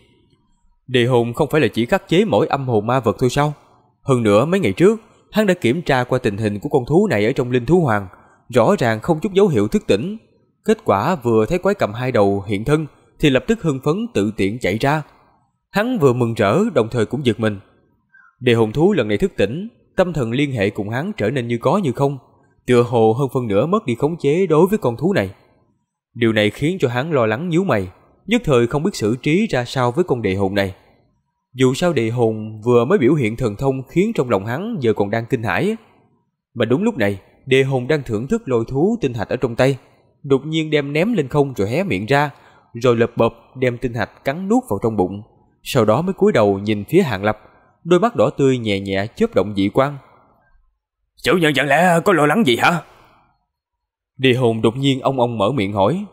Địa hồn không phải là chỉ khắc chế mỗi âm hồn ma vật thôi sao? Hơn nữa mấy ngày trước, hắn đã kiểm tra qua tình hình của con thú này ở trong linh thú hoàng, rõ ràng không chút dấu hiệu thức tỉnh, Kết quả vừa thấy quái cầm hai đầu hiện thân thì lập tức hưng phấn tự tiện chạy ra. Hắn vừa mừng rỡ đồng thời cũng giật mình. Đề hồn thú lần này thức tỉnh, tâm thần liên hệ cùng hắn trở nên như có như không, tựa hồ hơn phân nửa mất đi khống chế đối với con thú này. Điều này khiến cho hắn lo lắng nhíu mày, nhất thời không biết xử trí ra sao với con địa hồn này. Dù sao địa hồn vừa mới biểu hiện thần thông khiến trong lòng hắn giờ còn đang kinh hãi. Mà đúng lúc này, địa hồn đang thưởng thức lôi thú tinh hạch ở trong tay đột nhiên đem ném lên không rồi hé miệng ra, rồi lập bập đem tinh hạch cắn nuốt vào trong bụng. Sau đó mới cúi đầu nhìn phía Hàng Lập, đôi mắt đỏ tươi nhẹ nhẹ chớp động dị quang. Chủ nhân chẳng lẽ có lo lắng gì hả? Địa hồn đột nhiên ông ông mở miệng hỏi.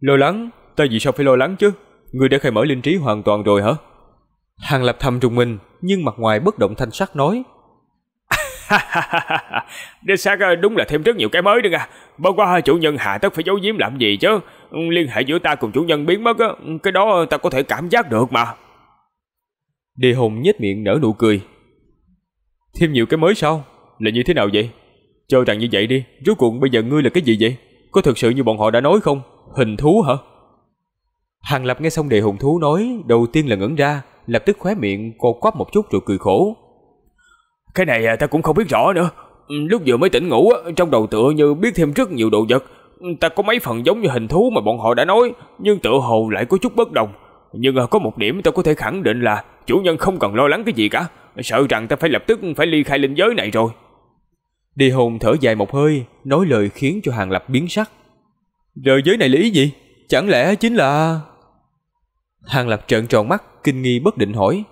Lo lắng? Ta vì sao phải lo lắng chứ? Người đã khai mở linh trí hoàn toàn rồi hả? Hàng Lập thầm trùng mình, nhưng mặt ngoài bất động thanh sắc nói. Đế xác đúng là thêm rất nhiều cái mới nữa à. bao qua chủ nhân hạ tất phải giấu giếm làm gì chứ. Liên hệ giữa ta cùng chủ nhân biến mất á, cái đó ta có thể cảm giác được mà. Đề Hùng nhếch miệng nở nụ cười. Thêm nhiều cái mới sao? Là như thế nào vậy? Cho rằng như vậy đi, rốt cuộc bây giờ ngươi là cái gì vậy? Có thực sự như bọn họ đã nói không? Hình thú hả? hằng Lập nghe xong Đề Hùng Thú nói, đầu tiên là ngẩn ra, lập tức khóe miệng co quắp một chút rồi cười khổ. Cái này à, ta cũng không biết rõ nữa. Ừ, lúc vừa mới tỉnh ngủ, trong đầu tựa như biết thêm rất nhiều đồ vật. Ừ, ta có mấy phần giống như hình thú mà bọn họ đã nói, nhưng tựa hồ lại có chút bất đồng. Nhưng à, có một điểm ta có thể khẳng định là chủ nhân không cần lo lắng cái gì cả. Sợ rằng ta phải lập tức phải ly khai linh giới này rồi. Đi hùng thở dài một hơi, nói lời khiến cho Hàng Lập biến sắc. Rời giới này lý gì? Chẳng lẽ chính là... Hàng Lập trợn tròn mắt, kinh nghi bất định hỏi.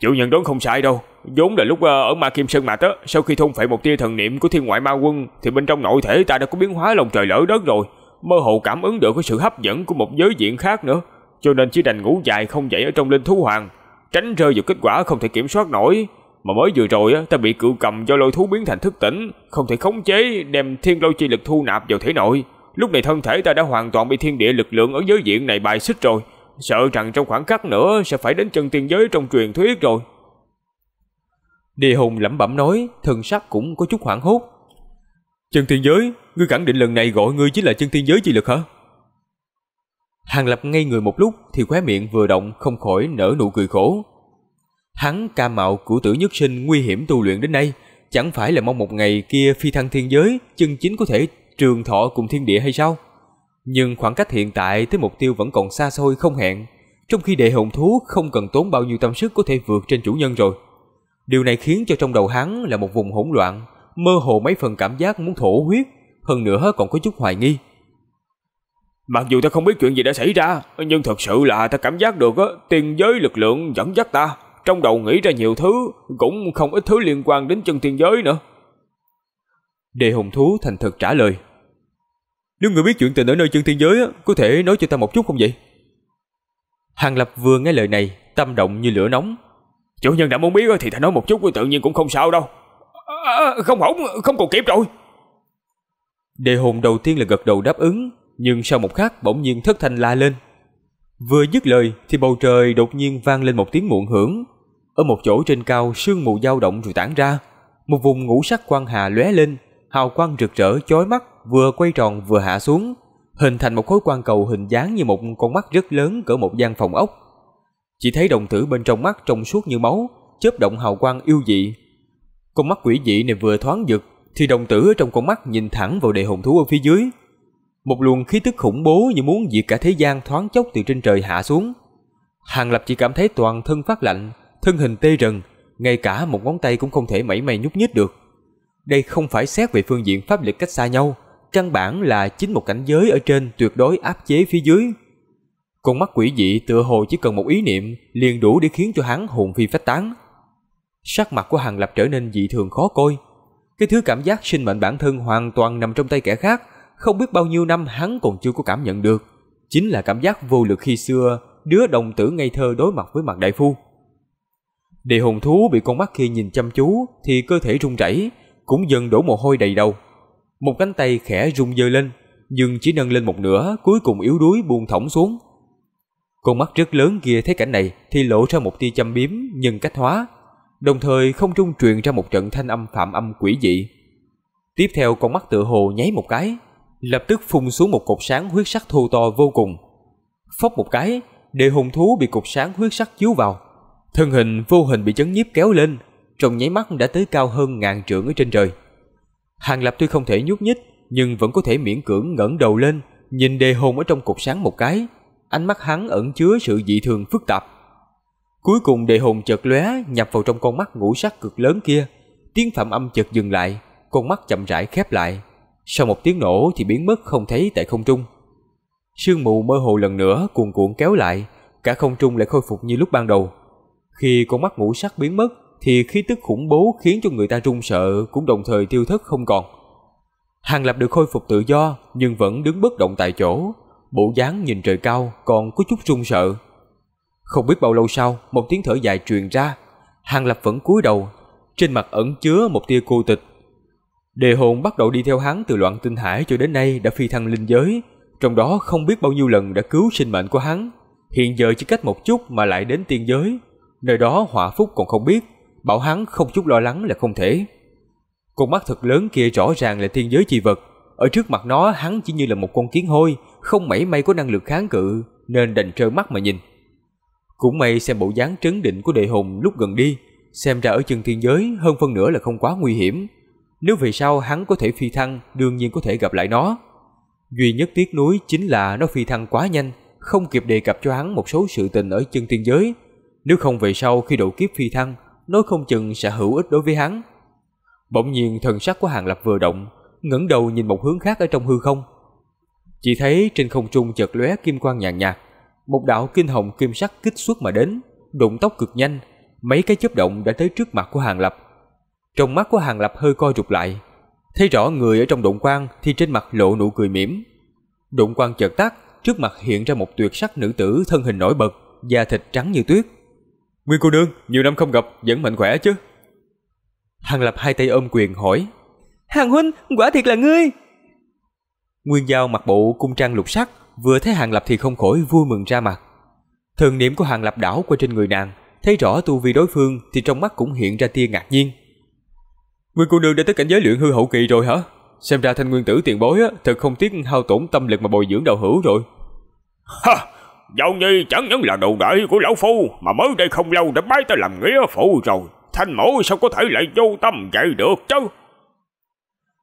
Chủ nhận đoán không sai đâu, vốn là lúc ờ, ở Ma Kim Sơn Mạch á, sau khi thôn phệ một tia thần niệm của thiên ngoại ma quân thì bên trong nội thể ta đã có biến hóa lòng trời lỡ đất rồi, mơ hồ cảm ứng được cái sự hấp dẫn của một giới diện khác nữa, cho nên chỉ đành ngủ dài không dậy ở trong linh thú hoàng, tránh rơi vào kết quả không thể kiểm soát nổi. Mà mới vừa rồi á, ta bị cựu cầm do lôi thú biến thành thức tỉnh, không thể khống chế đem thiên lôi chi lực thu nạp vào thể nội. Lúc này thân thể ta đã hoàn toàn bị thiên địa lực lượng ở giới diện này bài xích rồi, sợ rằng trong khoảng khắc nữa sẽ phải đến chân tiên giới trong truyền thuyết rồi. Địa hùng lẩm bẩm nói, thần sắc cũng có chút hoảng hốt. Chân tiên giới, ngươi khẳng định lần này gọi ngươi chính là chân tiên giới chi lực hả? Hàng lập ngay người một lúc thì khóe miệng vừa động không khỏi nở nụ cười khổ. Hắn ca mạo của tử nhất sinh nguy hiểm tu luyện đến nay, chẳng phải là mong một ngày kia phi thăng thiên giới chân chính có thể trường thọ cùng thiên địa hay sao? Nhưng khoảng cách hiện tại tới mục tiêu vẫn còn xa xôi không hẹn, trong khi đệ hồn thú không cần tốn bao nhiêu tâm sức có thể vượt trên chủ nhân rồi. Điều này khiến cho trong đầu hắn là một vùng hỗn loạn, mơ hồ mấy phần cảm giác muốn thổ huyết, hơn nữa còn có chút hoài nghi. Mặc dù ta không biết chuyện gì đã xảy ra, nhưng thật sự là ta cảm giác được á, tiên giới lực lượng dẫn dắt ta, trong đầu nghĩ ra nhiều thứ, cũng không ít thứ liên quan đến chân tiên giới nữa. đệ hùng thú thành thật trả lời. Nếu người biết chuyện tình ở nơi chân thiên giới, có thể nói cho ta một chút không vậy? Hàng Lập vừa nghe lời này, tâm động như lửa nóng. Chủ nhân đã muốn biết thì ta nói một chút tự nhiên cũng không sao đâu. À, à không hỏng, không còn kịp rồi. Đề hồn đầu tiên là gật đầu đáp ứng, nhưng sau một khắc bỗng nhiên thất thanh la lên. Vừa dứt lời thì bầu trời đột nhiên vang lên một tiếng muộn hưởng. Ở một chỗ trên cao sương mù dao động rồi tản ra, một vùng ngũ sắc quang hà lóe lên, hào quang rực rỡ chói mắt vừa quay tròn vừa hạ xuống, hình thành một khối quang cầu hình dáng như một con mắt rất lớn cỡ một gian phòng ốc. Chỉ thấy đồng tử bên trong mắt trong suốt như máu, chớp động hào quang yêu dị. Con mắt quỷ dị này vừa thoáng giật thì đồng tử ở trong con mắt nhìn thẳng vào đệ hồn thú ở phía dưới. Một luồng khí tức khủng bố như muốn diệt cả thế gian thoáng chốc từ trên trời hạ xuống. Hàng Lập chỉ cảm thấy toàn thân phát lạnh, thân hình tê rần, ngay cả một ngón tay cũng không thể mẩy may nhúc nhích được. Đây không phải xét về phương diện pháp lực cách xa nhau, căn bản là chính một cảnh giới ở trên tuyệt đối áp chế phía dưới. Con mắt quỷ dị tựa hồ chỉ cần một ý niệm liền đủ để khiến cho hắn hồn phi phách tán. Sắc mặt của hằng Lập trở nên dị thường khó coi. Cái thứ cảm giác sinh mệnh bản thân hoàn toàn nằm trong tay kẻ khác, không biết bao nhiêu năm hắn còn chưa có cảm nhận được. Chính là cảm giác vô lực khi xưa, đứa đồng tử ngây thơ đối mặt với mặt đại phu. Địa hồn thú bị con mắt khi nhìn chăm chú thì cơ thể rung rẩy, cũng dần đổ mồ hôi đầy đầu. Một cánh tay khẽ rung dơ lên, nhưng chỉ nâng lên một nửa, cuối cùng yếu đuối buông thõng xuống. Con mắt rất lớn kia thấy cảnh này thì lộ ra một tia châm biếm nhưng cách hóa, đồng thời không trung truyền ra một trận thanh âm phạm âm quỷ dị. Tiếp theo con mắt tựa hồ nháy một cái, lập tức phun xuống một cột sáng huyết sắc thô to vô cùng. Phốc một cái, để hùng thú bị cột sáng huyết sắc chiếu vào, thân hình vô hình bị chấn nhiếp kéo lên, trong nháy mắt đã tới cao hơn ngàn trượng ở trên trời. Hàng Lập tuy không thể nhúc nhích, nhưng vẫn có thể miễn cưỡng ngẩng đầu lên, nhìn đề hồn ở trong cục sáng một cái. Ánh mắt hắn ẩn chứa sự dị thường phức tạp. Cuối cùng đề hồn chợt lóe nhập vào trong con mắt ngũ sắc cực lớn kia. Tiếng phạm âm chợt dừng lại, con mắt chậm rãi khép lại. Sau một tiếng nổ thì biến mất không thấy tại không trung. Sương mù mơ hồ lần nữa cuồn cuộn kéo lại, cả không trung lại khôi phục như lúc ban đầu. Khi con mắt ngũ sắc biến mất, thì khí tức khủng bố khiến cho người ta run sợ cũng đồng thời tiêu thất không còn. Hàng Lập được khôi phục tự do nhưng vẫn đứng bất động tại chỗ, bộ dáng nhìn trời cao còn có chút run sợ. Không biết bao lâu sau, một tiếng thở dài truyền ra, Hàng Lập vẫn cúi đầu, trên mặt ẩn chứa một tia cô tịch. Đề hồn bắt đầu đi theo hắn từ loạn tinh hải cho đến nay đã phi thăng linh giới, trong đó không biết bao nhiêu lần đã cứu sinh mệnh của hắn. Hiện giờ chỉ cách một chút mà lại đến tiên giới, nơi đó họa phúc còn không biết, bảo hắn không chút lo lắng là không thể. Con mắt thật lớn kia rõ ràng là thiên giới chi vật, ở trước mặt nó hắn chỉ như là một con kiến hôi, không mảy may có năng lực kháng cự, nên đành trơ mắt mà nhìn. Cũng may xem bộ dáng trấn định của đệ hùng lúc gần đi, xem ra ở chân thiên giới hơn phân nửa là không quá nguy hiểm. Nếu về sau hắn có thể phi thăng, đương nhiên có thể gặp lại nó. Duy nhất tiếc nuối chính là nó phi thăng quá nhanh, không kịp đề cập cho hắn một số sự tình ở chân thiên giới. Nếu không về sau khi độ kiếp phi thăng, nói không chừng sẽ hữu ích đối với hắn. Bỗng nhiên thần sắc của Hàng Lập vừa động, ngẩng đầu nhìn một hướng khác ở trong hư không. Chỉ thấy trên không trung chợt lóe kim quang nhàn nhạt, một đạo kinh hồng kim sắc kích xuất mà đến, đụng tốc cực nhanh, mấy cái chớp động đã tới trước mặt của Hàng Lập. Trong mắt của Hàng Lập hơi co rụt lại, thấy rõ người ở trong đụng quang thì trên mặt lộ nụ cười mỉm. Đụng quang chợt tắt, trước mặt hiện ra một tuyệt sắc nữ tử thân hình nổi bật, da thịt trắng như tuyết, Nguyên cô nương, nhiều năm không gặp, vẫn mạnh khỏe chứ? Hàng Lập hai tay ôm quyền hỏi. Hàng huynh, quả thiệt là ngươi. Nguyên Giao mặc bộ cung trang lục sắc, vừa thấy Hàng Lập thì không khỏi vui mừng ra mặt. Thần niệm của Hàng Lập đảo qua trên người nàng, thấy rõ tu vi đối phương thì trong mắt cũng hiện ra tia ngạc nhiên. Nguyên cô nương đã tới cảnh giới luyện hư hậu kỳ rồi hả? Xem ra thanh nguyên tử tiền bối á, thật không tiếc hao tổn tâm lực mà bồi dưỡng đạo hữu rồi. Ha! giao nhi chẳng những là đồ đệ của lão phu Mà mới đây không lâu đã bái tới làm nghĩa phụ rồi Thanh mẫu sao có thể lại vô tâm vậy được chứ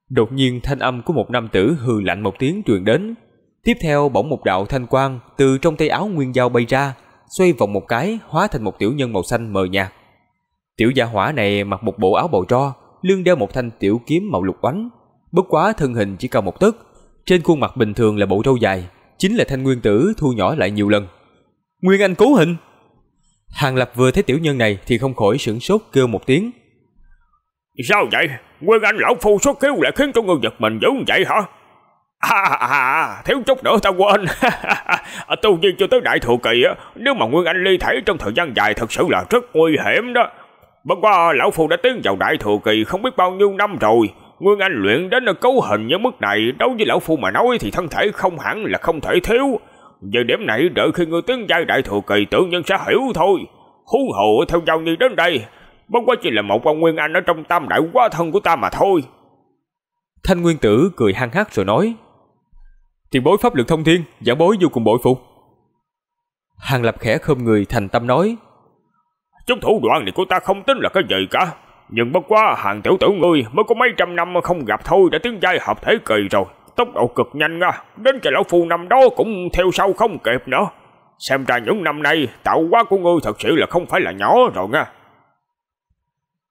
Đột nhiên thanh âm của một nam tử hừ lạnh một tiếng truyền đến Tiếp theo bỗng một đạo thanh quang Từ trong tay áo nguyên dao bay ra Xoay vòng một cái hóa thành một tiểu nhân màu xanh mờ nhạt Tiểu gia hỏa này mặc một bộ áo bầu tro Lưng đeo một thanh tiểu kiếm màu lục oánh Bất quá thân hình chỉ cao một tấc Trên khuôn mặt bình thường là bộ râu dài chính là thanh nguyên tử thu nhỏ lại nhiều lần. Nguyên Anh cứu hình! Hàng Lập vừa thấy tiểu nhân này thì không khỏi sửng sốt kêu một tiếng. Sao vậy? Nguyên Anh lão phu xuất khiếu lại khiến cho người giật mình dữ vậy hả? À, à, à, thiếu chút nữa ta quên. À, tu nhiên chưa tới đại thừa kỳ á, nếu mà Nguyên Anh ly thể trong thời gian dài thật sự là rất nguy hiểm đó. Bất quá lão phu đã tiến vào đại thừa kỳ không biết bao nhiêu năm rồi, Nguyên Anh luyện đến cấu hình như mức này Đối với lão phu mà nói thì thân thể không hẳn là không thể thiếu Về điểm này đợi khi ngươi tiến giai đại thừa kỳ tự nhân sẽ hiểu thôi Huống hồ theo giao nhi đến đây Bất quá chỉ là một quan Nguyên Anh ở trong tam đại quá thân của ta mà thôi Thanh Nguyên Tử cười hăng hắc rồi nói Tiền bối pháp lực thông thiên Giảng bối vô cùng bội phục Hàng lập khẽ khom người thành tâm nói Chúng thủ đoạn này của ta không tính là cái gì cả nhưng bất quá hàng tiểu tử ngươi mới có mấy trăm năm không gặp thôi đã tiến giai hợp thể kỳ rồi. Tốc độ cực nhanh à, đến cả lão phu năm đó cũng theo sau không kịp nữa. Xem ra những năm nay tạo hóa của ngươi thật sự là không phải là nhỏ rồi nha.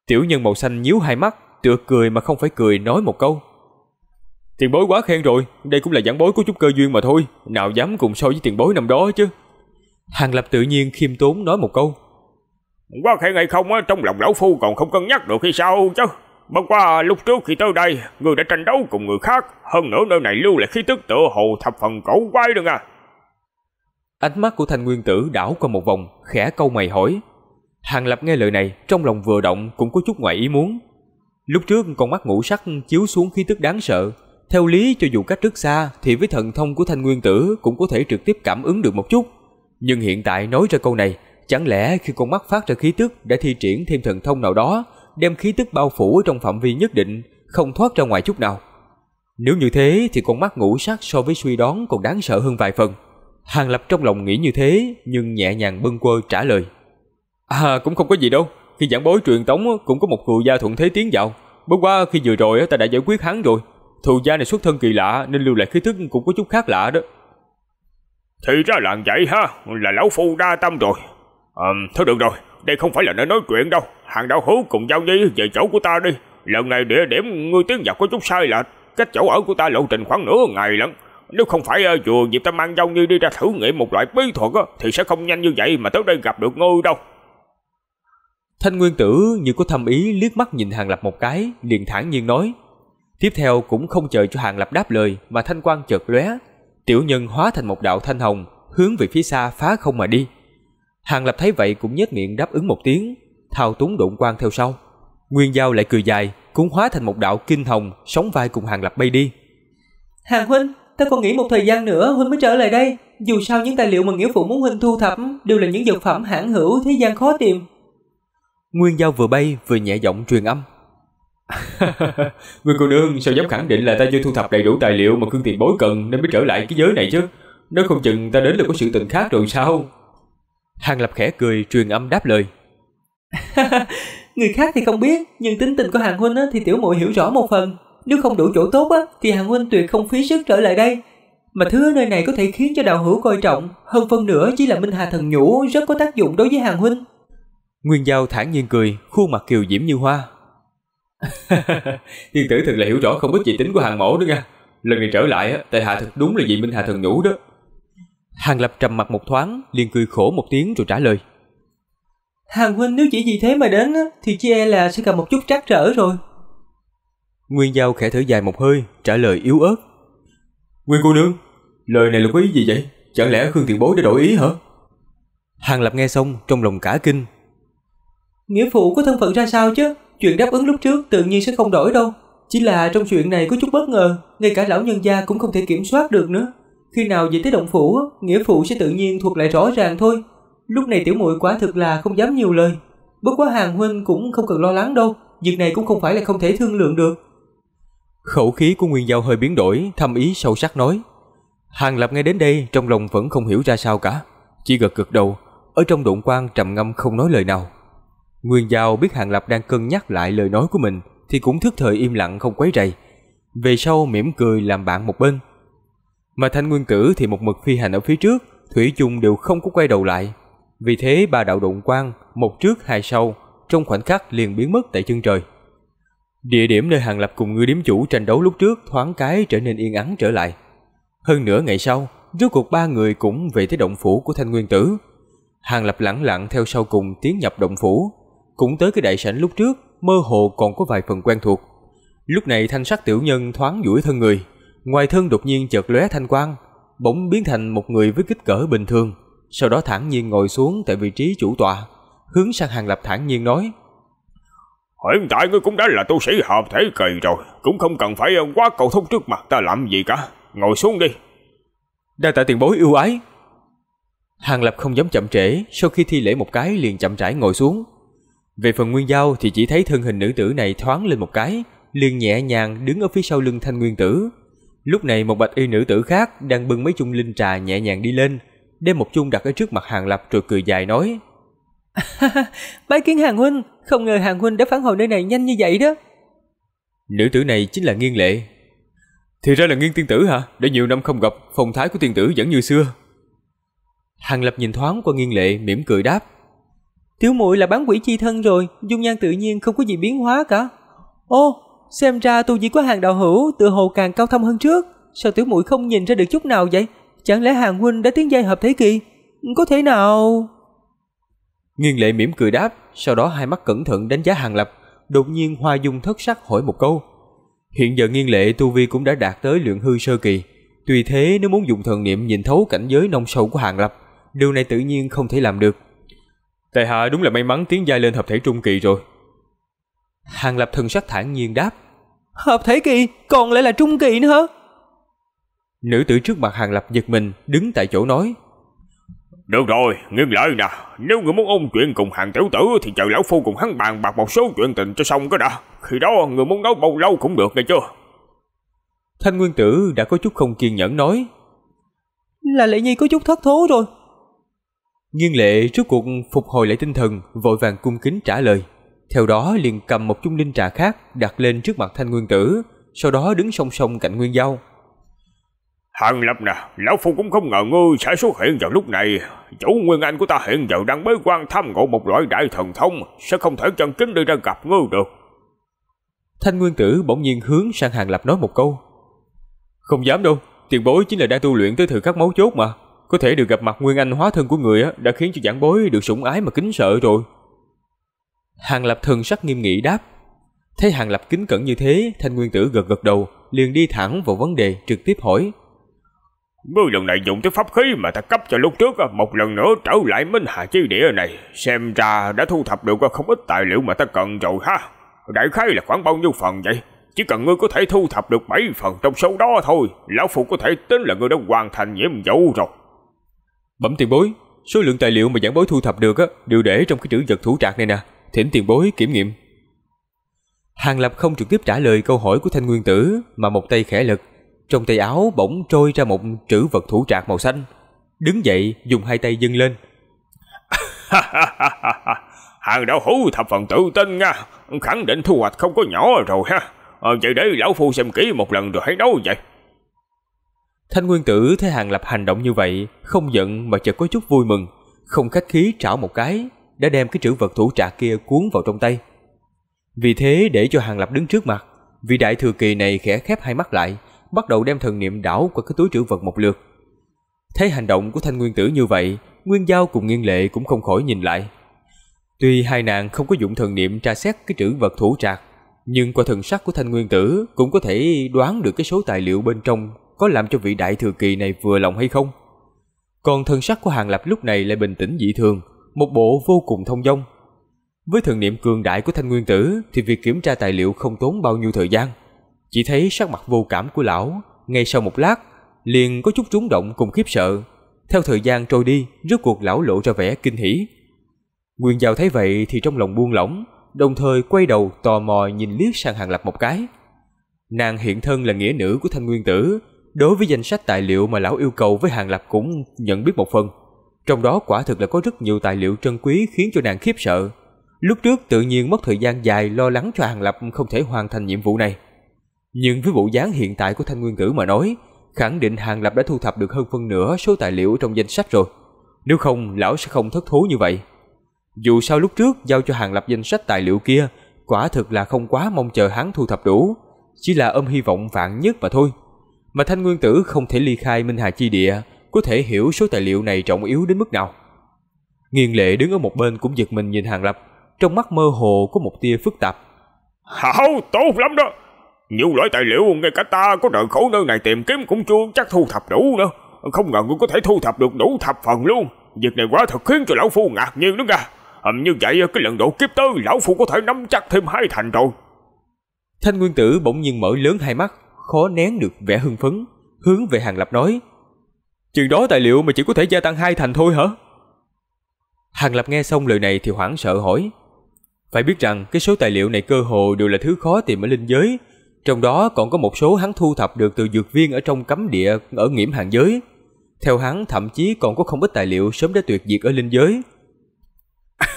Tiểu nhân màu xanh nhíu hai mắt, tựa cười mà không phải cười nói một câu. Tiền bối quá khen rồi, đây cũng là giảng bối của chút cơ duyên mà thôi, nào dám cùng so với tiền bối năm đó chứ. Hàng Lập tự nhiên khiêm tốn nói một câu. Quá khen hay không á, trong lòng lão phu còn không cân nhắc được khi sao chứ. Bất qua lúc trước khi tới đây, người đã tranh đấu cùng người khác, hơn nữa nơi này lưu lại khí tức tựa hồ thập phần cổ quái đừng à. Ánh mắt của thanh nguyên tử đảo qua một vòng, khẽ câu mày hỏi. Hàng lập nghe lời này, trong lòng vừa động cũng có chút ngoại ý muốn. Lúc trước con mắt ngũ sắc chiếu xuống khí tức đáng sợ, theo lý cho dù cách rất xa thì với thần thông của thanh nguyên tử cũng có thể trực tiếp cảm ứng được một chút. Nhưng hiện tại nói ra câu này Chẳng lẽ khi con mắt phát ra khí tức đã thi triển thêm thần thông nào đó, đem khí tức bao phủ trong phạm vi nhất định, không thoát ra ngoài chút nào? Nếu như thế thì con mắt ngũ sắc so với suy đoán còn đáng sợ hơn vài phần. Hàng Lập trong lòng nghĩ như thế nhưng nhẹ nhàng bâng quơ trả lời. À cũng không có gì đâu, khi giảng bối truyền tống cũng có một cựu gia thuận thế tiến vào. Bất quá khi vừa rồi ta đã giải quyết hắn rồi. Thù gia này xuất thân kỳ lạ nên lưu lại khí tức cũng có chút khác lạ đó. Thì ra làng vậy ha, là lão phu đa tâm rồi, À, thôi được rồi, đây không phải là nơi nói chuyện đâu. Hàng đạo hữu cùng giao nhi về chỗ của ta đi. Lần này địa điểm ngươi tiến vào có chút sai lệch. Cách chỗ ở của ta lộ trình khoảng nửa ngày lận. Nếu không phải ờ, vừa dịp ta mang giao nhi đi ra thử nghiệm một loại bí thuật thì sẽ không nhanh như vậy mà tới đây gặp được ngươi đâu. Thanh Nguyên Tử như có thâm ý liếc mắt nhìn Hàng Lập một cái, liền thản nhiên nói. Tiếp theo cũng không chờ cho Hàng Lập đáp lời mà thanh quang chợt lóe, tiểu nhân hóa thành một đạo thanh hồng, hướng về phía xa phá không mà đi. Hàng Lập thấy vậy cũng nhếch miệng đáp ứng một tiếng, thao túng đụng quang theo sau. Nguyên Giao lại cười dài, cũng hóa thành một đạo kinh hồng, sóng vai cùng Hàng Lập bay đi. Hàng huynh, ta còn nghĩ một thời gian nữa huynh mới trở lại đây. Dù sao những tài liệu mà nghĩa phụ muốn huynh thu thập đều là những dược phẩm hãn hữu thế gian khó tìm. Nguyên Giao vừa bay vừa nhẹ giọng truyền âm. Nguyên cô nương sao dám khẳng định là ta chưa thu thập đầy đủ tài liệu mà cương tiền bối cần nên mới trở lại cái giới này chứ? Nếu không chừng ta đến là có sự tình khác rồi sao? Hàng Lập khẽ cười truyền âm đáp lời. Người khác thì không biết, nhưng tính tình của Hàng Huynh thì tiểu muội hiểu rõ một phần. Nếu không đủ chỗ tốt á, thì Hàng Huynh tuyệt không phí sức trở lại đây. Mà thứ nơi này có thể khiến cho đạo hữu coi trọng, hơn phân nữa chỉ là Minh Hà Thần Nhũ rất có tác dụng đối với Hàng Huynh. Nguyên Giao thản nhiên cười, khuôn mặt kiều diễm như hoa. Thiên tử thật là hiểu rõ không biết vị tính của hàng mẫu nữa nha. Lần này trở lại, tại hạ thật đúng là vị Minh Hà Thần Nhũ đó. Hàng Lập trầm mặt một thoáng, liền cười khổ một tiếng rồi trả lời. Hàng huynh nếu chỉ vì thế mà đến thì chỉ e là sẽ gặp một chút trắc trở rồi. Nguyên Giao khẽ thở dài một hơi, trả lời yếu ớt. Nguyên cô nương, lời này là có ý gì vậy? Chẳng lẽ Khương Thiện Bối đã đổi ý hả? Hàng Lập nghe xong trong lòng cả kinh. Nghĩa phụ có thân phận ra sao chứ? Chuyện đáp ứng lúc trước tự nhiên sẽ không đổi đâu. Chỉ là trong chuyện này có chút bất ngờ, ngay cả lão nhân gia cũng không thể kiểm soát được nữa. Khi nào về tới động phủ, nghĩa phụ sẽ tự nhiên thuộc lại rõ ràng thôi. Lúc này tiểu muội quá thực là không dám nhiều lời. Bất quá hàng huynh cũng không cần lo lắng đâu, việc này cũng không phải là không thể thương lượng được. Khẩu khí của Nguyên Giao hơi biến đổi, thâm ý sâu sắc nói. Hàng Lập nghe đến đây trong lòng vẫn không hiểu ra sao cả, chỉ gật gật đầu, ở trong đụng quan trầm ngâm không nói lời nào. Nguyên Giao biết Hàng Lập đang cân nhắc lại lời nói của mình thì cũng thức thời im lặng không quấy rầy. Về sau mỉm cười làm bạn một bên. Mà Thanh Nguyên Cử thì một mực phi hành ở phía trước, Thủy chung đều không có quay đầu lại. Vì thế ba đạo đụng quang, một trước hai sau, trong khoảnh khắc liền biến mất tại chân trời. Địa điểm nơi Hàng Lập cùng người điểm chủ tranh đấu lúc trước thoáng cái trở nên yên ắng trở lại. Hơn nửa ngày sau, rốt cuộc ba người cũng về tới động phủ của Thanh Nguyên Tử. Hàng Lập lẳng lặng theo sau cùng tiến nhập động phủ, cũng tới cái đại sảnh lúc trước, mơ hồ còn có vài phần quen thuộc. Lúc này thanh sắc tiểu nhân thoáng duỗi thân người, Ngoài thân đột nhiên chợt lóe thanh quang, bỗng biến thành một người với kích cỡ bình thường, sau đó thản nhiên ngồi xuống tại vị trí chủ tọa, hướng sang Hàng Lập thản nhiên nói: "Hiện tại ngươi cũng đã là tu sĩ hợp thể kỳ rồi, cũng không cần phải ờ, quá cầu thúc trước mặt ta làm gì cả, ngồi xuống đi." Đa tại tiền bối yêu ái. Hàng Lập không dám chậm trễ, sau khi thi lễ một cái liền chậm rãi ngồi xuống. Về phần Nguyên dao thì chỉ thấy thân hình nữ tử này thoáng lên một cái, liền nhẹ nhàng đứng ở phía sau lưng Thanh Nguyên Tử, Lúc này một bạch y nữ tử khác đang bưng mấy chung linh trà nhẹ nhàng đi lên, đem một chung đặt ở trước mặt Hàng Lập rồi cười dài nói. Bái kiến Hàng Huynh, không ngờ Hàng Huynh đã phản hồi nơi này nhanh như vậy đó. Nữ tử này chính là Nghiên Lệ. Thì ra là Nghiên Tiên Tử hả? Đã nhiều năm không gặp, phong thái của Tiên Tử vẫn như xưa. Hàng Lập nhìn thoáng qua Nghiên Lệ mỉm cười đáp. Tiểu muội là bán quỷ chi thân rồi, dung nhan tự nhiên không có gì biến hóa cả. Ô, Xem ra tu diễn của hàng đạo hữu tự hồ càng cao thâm hơn trước. Sao tiểu muội không nhìn ra được chút nào vậy? Chẳng lẽ hàng huynh đã tiến giai hợp thế kỳ? Có thể nào... nghiêng lệ mỉm cười đáp, sau đó hai mắt cẩn thận đánh giá hàng lập. Đột nhiên hoa dung thất sắc hỏi một câu. Hiện giờ nghiêng lệ tu vi cũng đã đạt tới lượng hư sơ kỳ. Tuy thế nếu muốn dùng thần niệm nhìn thấu cảnh giới nông sâu của hàng lập, điều này tự nhiên không thể làm được. Tại hạ đúng là may mắn tiến giai lên hợp thể trung kỳ rồi. Hàng lập thần sắc thản nhiên đáp. Hợp thể kỳ còn lại là trung kỳ nữa Nữ tử trước mặt Hàng Lập giật mình đứng tại chỗ nói Được rồi, ngưng lại nè Nếu người muốn ôn chuyện cùng Hàng Tiểu Tử Thì chờ Lão Phu cùng hắn bàn bạc một số chuyện tình cho xong có đã Khi đó người muốn nói bao lâu cũng được nghe chưa Thanh Nguyên Tử đã có chút không kiên nhẫn nói Là Lệ Nhi có chút thất thố rồi Nghiên lệ trước cuộc phục hồi lại tinh thần Vội vàng cung kính trả lời theo đó liền cầm một chung linh trà khác đặt lên trước mặt thanh nguyên tử, sau đó đứng song song cạnh nguyên giao. Hàng Lập nè, Lão Phu cũng không ngờ ngươi sẽ xuất hiện vào lúc này. Chủ Nguyên Anh của ta hiện giờ đang bế quan tham ngộ một loại đại thần thông, sẽ không thể chân chính đi ra gặp ngươi được. Thanh Nguyên Tử bỗng nhiên hướng sang Hàng Lập nói một câu. Không dám đâu, tiền bối chính là đang tu luyện tới thời khắc mấu chốt mà. Có thể được gặp mặt Nguyên Anh hóa thân của người đã khiến cho giảng bối được sủng ái mà kính sợ rồi. Hàng Lập thần sắc nghiêm nghị đáp. Thấy Hàng Lập kính cẩn như thế, Thanh Nguyên Tử gật gật đầu, liền đi thẳng vào vấn đề trực tiếp hỏi. Ngươi lần này dùng tới pháp khí mà ta cấp cho lúc trước một lần nữa trở lại Minh Hà Chi Địa này. Xem ra đã thu thập được không ít tài liệu mà ta cần rồi ha. Đại khái là khoảng bao nhiêu phần vậy? Chỉ cần ngươi có thể thu thập được 7 phần trong số đó thôi, Lão Phụ có thể tính là ngươi đã hoàn thành nhiệm vụ rồi. Bẩm tiền bối, số lượng tài liệu mà giảng bối thu thập được đều để trong cái chữ vật thủ trạc này nè thỉnh tiền bối kiểm nghiệm. Hàng Lập không trực tiếp trả lời câu hỏi của Thanh Nguyên Tử mà một tay khẽ lực, trong tay áo bỗng trôi ra một trữ vật thủ trạc màu xanh, đứng dậy dùng hai tay dâng lên. Hàng đạo hữu thập phần tự tin nha, khẳng định thu hoạch không có nhỏ rồi ha. Ờ, vậy để lão phu xem kỹ một lần rồi hãy nói vậy. Thanh Nguyên Tử thấy Hàng Lập hành động như vậy, không giận mà chợt có chút vui mừng, không khách khí trảo một cái, đã đem cái trữ vật thủ trạc kia cuốn vào trong tay. Vì thế để cho Hàng Lập đứng trước mặt, vị đại thừa kỳ này khẽ khép hai mắt lại, bắt đầu đem thần niệm đảo qua cái túi trữ vật một lượt. Thấy hành động của thanh nguyên tử như vậy, Nguyên Giao cùng Nghiên Lệ cũng không khỏi nhìn lại. Tuy hai nàng không có dụng thần niệm tra xét cái trữ vật thủ trạc, nhưng qua thần sắc của thanh nguyên tử cũng có thể đoán được cái số tài liệu bên trong có làm cho vị đại thừa kỳ này vừa lòng hay không. Còn thần sắc của Hàng Lập lúc này lại bình tĩnh dị thường, một bộ vô cùng thông dong. Với thần niệm cường đại của Thanh Nguyên Tử thì việc kiểm tra tài liệu không tốn bao nhiêu thời gian. Chỉ thấy sắc mặt vô cảm của lão, ngay sau một lát, liền có chút rúng động cùng khiếp sợ. Theo thời gian trôi đi, rốt cuộc lão lộ ra vẻ kinh hỉ. Nguyên Giao thấy vậy thì trong lòng buông lỏng, đồng thời quay đầu tò mò nhìn liếc sang Hàng Lập một cái. Nàng hiện thân là nghĩa nữ của Thanh Nguyên Tử, đối với danh sách tài liệu mà lão yêu cầu với Hàng Lập cũng nhận biết một phần – trong đó quả thực là có rất nhiều tài liệu trân quý khiến cho nàng khiếp sợ. Lúc trước tự nhiên mất thời gian dài lo lắng cho Hàng Lập không thể hoàn thành nhiệm vụ này. Nhưng với bộ dáng hiện tại của Thanh Nguyên tử mà nói, khẳng định Hàng Lập đã thu thập được hơn phân nửa số tài liệu trong danh sách rồi. Nếu không, lão sẽ không thất thố như vậy. Dù sao lúc trước giao cho Hàng Lập danh sách tài liệu kia, quả thực là không quá mong chờ hắn thu thập đủ, chỉ là ôm hy vọng vạn nhất mà thôi. Mà Thanh Nguyên Tử không thể ly khai Minh Hà Chi Địa, có thể hiểu số tài liệu này trọng yếu đến mức nào. Nghiên lệ đứng ở một bên cũng giật mình nhìn Hàng Lập, trong mắt mơ hồ có một tia phức tạp. Hảo, tốt lắm đó. Nhiều loại tài liệu ngay cả ta có đợi khổ nơi này tìm kiếm cũng chưa chắc thu thập đủ nữa. Không ngờ ngươi có thể thu thập được đủ thập phần luôn. Việc này quá thật khiến cho lão phu ngạc nhiên đúng ra. Hầm như vậy cái lần độ kiếp tới lão phu có thể nắm chắc thêm hai thành rồi. Thanh Nguyên Tử bỗng nhiên mở lớn hai mắt, khó nén được vẻ hưng phấn, hướng về Hàng Lập nói chuyện đó tài liệu mà chỉ có thể gia tăng hai thành thôi hả? Hàng Lập nghe xong lời này thì hoảng sợ hỏi. Phải biết rằng cái số tài liệu này cơ hồ đều là thứ khó tìm ở linh giới, trong đó còn có một số hắn thu thập được từ dược viên ở trong cấm địa ở nghiễm hàng giới. Theo hắn thậm chí còn có không ít tài liệu sớm đã tuyệt diệt ở linh giới.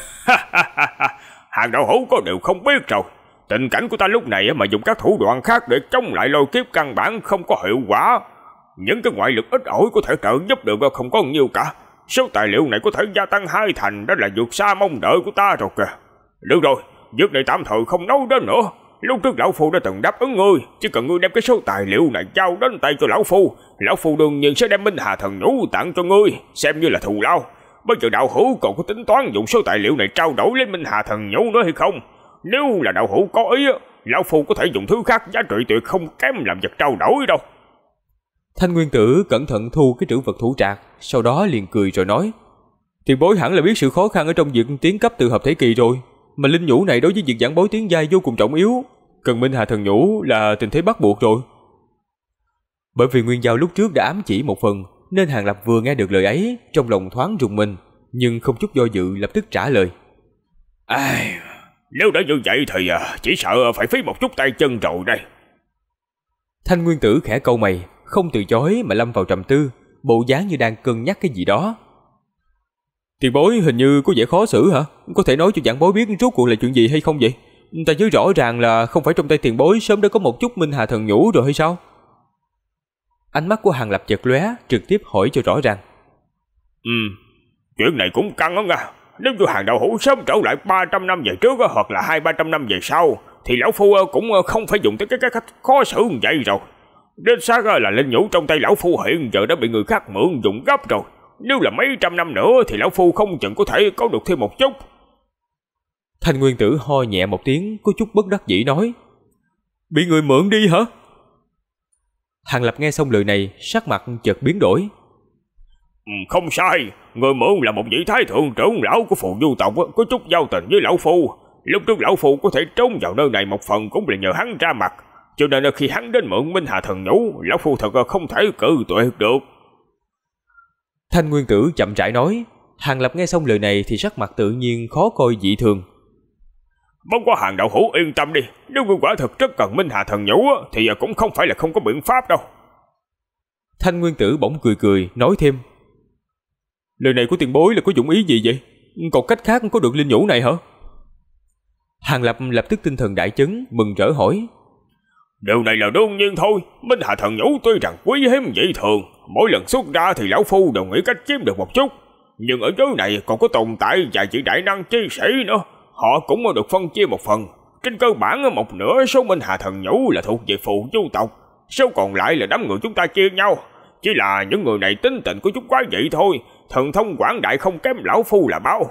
hàng đạo hữu có điều không biết rồi. Tình cảnh của ta lúc này mà dùng các thủ đoạn khác để chống lại lôi kiếp căn bản không có hiệu quả. Những cái ngoại lực ít ỏi có thể trợ giúp được không có nhiều cả. Số tài liệu này có thể gia tăng hai thành đó là vượt xa mong đợi của ta rồi kìa. Được rồi, việc này tạm thời không nói đến nữa. Lúc trước Lão Phu đã từng đáp ứng ngươi, chỉ cần ngươi đem cái số tài liệu này giao đến tay cho Lão Phu, Lão Phu đương nhiên sẽ đem Minh Hà Thần Nhũ tặng cho ngươi, xem như là thù lao. Bây giờ đạo hữu còn có tính toán dùng số tài liệu này trao đổi lấy Minh Hà Thần Nhũ nữa hay không? Nếu là đạo hữu có ý, Lão Phu có thể dùng thứ khác giá trị tuyệt không kém làm vật trao đổi đâu. Thanh Nguyên Tử cẩn thận thu cái trữ vật thủ trạc, sau đó liền cười rồi nói. Tiền bối hẳn là biết sự khó khăn ở trong việc tiến cấp từ hợp thể kỳ rồi, mà linh nhũ này đối với việc giảng bối tiến giai vô cùng trọng yếu, cần minh hà thần nhũ là tình thế bắt buộc rồi. Bởi vì Nguyên Giao lúc trước đã ám chỉ một phần, nên Hàng Lập vừa nghe được lời ấy, trong lòng thoáng rùng mình, nhưng không chút do dự lập tức trả lời. Ai, nếu đã như vậy thì à, chỉ sợ phải phí một chút tay chân rồi đây. Thanh Nguyên Tử khẽ câu mày, không từ chối mà lâm vào trầm tư, bộ dáng như đang cân nhắc cái gì đó. Tiền bối hình như có vẻ khó xử hả? Có thể nói cho giảng bối biết rốt cuộc là chuyện gì hay không vậy? Ta nhớ rõ ràng là không phải trong tay tiền bối sớm đã có một chút minh hà thần nhũ rồi hay sao? Ánh mắt của Hàng Lập chợt lóe, trực tiếp hỏi cho rõ ràng. Ừ, chuyện này cũng căng lắm à? Nếu như hàng đầu hữu sớm trở lại 300 năm về trước hoặc là hai ba trăm năm về sau thì lão phu cũng không phải dùng tới cái cách khó xử như vậy rồi. Đến xác là linh nhũ trong tay lão phu hiện giờ đã bị người khác mượn dụng gấp rồi Nếu là mấy trăm năm nữa thì lão phu không chừng có thể có được thêm một chút Thanh nguyên tử ho nhẹ một tiếng có chút bất đắc dĩ nói Bị người mượn đi hả? Hàng Lập nghe xong lời này sắc mặt chợt biến đổi ừ, Không sai Người mượn là một vị thái thượng trưởng lão của phù du tộc Có chút giao tình với lão phu Lúc trước lão phu có thể trốn vào nơi này một phần cũng là nhờ hắn ra mặt cho nên là khi hắn đến mượn Minh Hà Thần Nhũ, lão phu thật không thể cự tuyệt được. Thanh Nguyên Tử chậm rãi nói, Hàng Lập nghe xong lời này thì sắc mặt tự nhiên khó coi dị thường. Mong qua hàng đạo hữu yên tâm đi, nếu ngươi quả thật rất cần Minh Hà Thần Nhũ thì cũng không phải là không có biện pháp đâu. Thanh Nguyên Tử bỗng cười cười, nói thêm. Lời này của tiền bối là có dụng ý gì vậy? Còn cách khác có được linh nhũ này hả? Hàng Lập lập tức tinh thần đại chấn, mừng rỡ hỏi. Điều này là đương nhiên thôi, Minh Hà Thần nhũ tuy rằng quý hiếm dị thường, mỗi lần xuất ra thì Lão Phu đều nghĩ cách chiếm được một chút. Nhưng ở giới này còn có tồn tại vài vị đại năng chi sĩ nữa, họ cũng được phân chia một phần. Trên cơ bản một nửa số Minh Hà Thần nhũ là thuộc về phụ du tộc, số còn lại là đám người chúng ta chia nhau. Chỉ là những người này tính tình của chúng quá vậy thôi, thần thông quảng đại không kém Lão Phu là bao.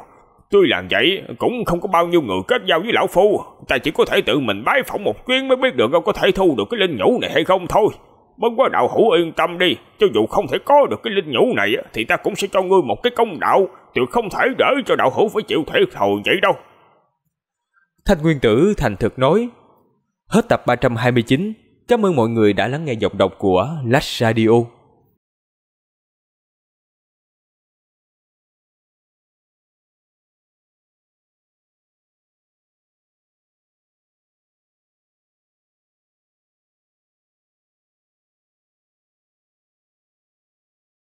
Tôi làm vậy cũng không có bao nhiêu người kết giao với lão phu Ta chỉ có thể tự mình bái phỏng một chuyến mới biết được có thể thu được cái linh nhũ này hay không thôi Bất quá đạo hữu yên tâm đi Cho dù không thể có được cái linh nhũ này Thì ta cũng sẽ cho ngươi một cái công đạo Tuyệt không thể để cho đạo hữu phải chịu thiệt thòi vậy đâu Thanh Nguyên Tử thành thực nói Hết tập 329 Cảm ơn mọi người đã lắng nghe giọng đọc của lách Radio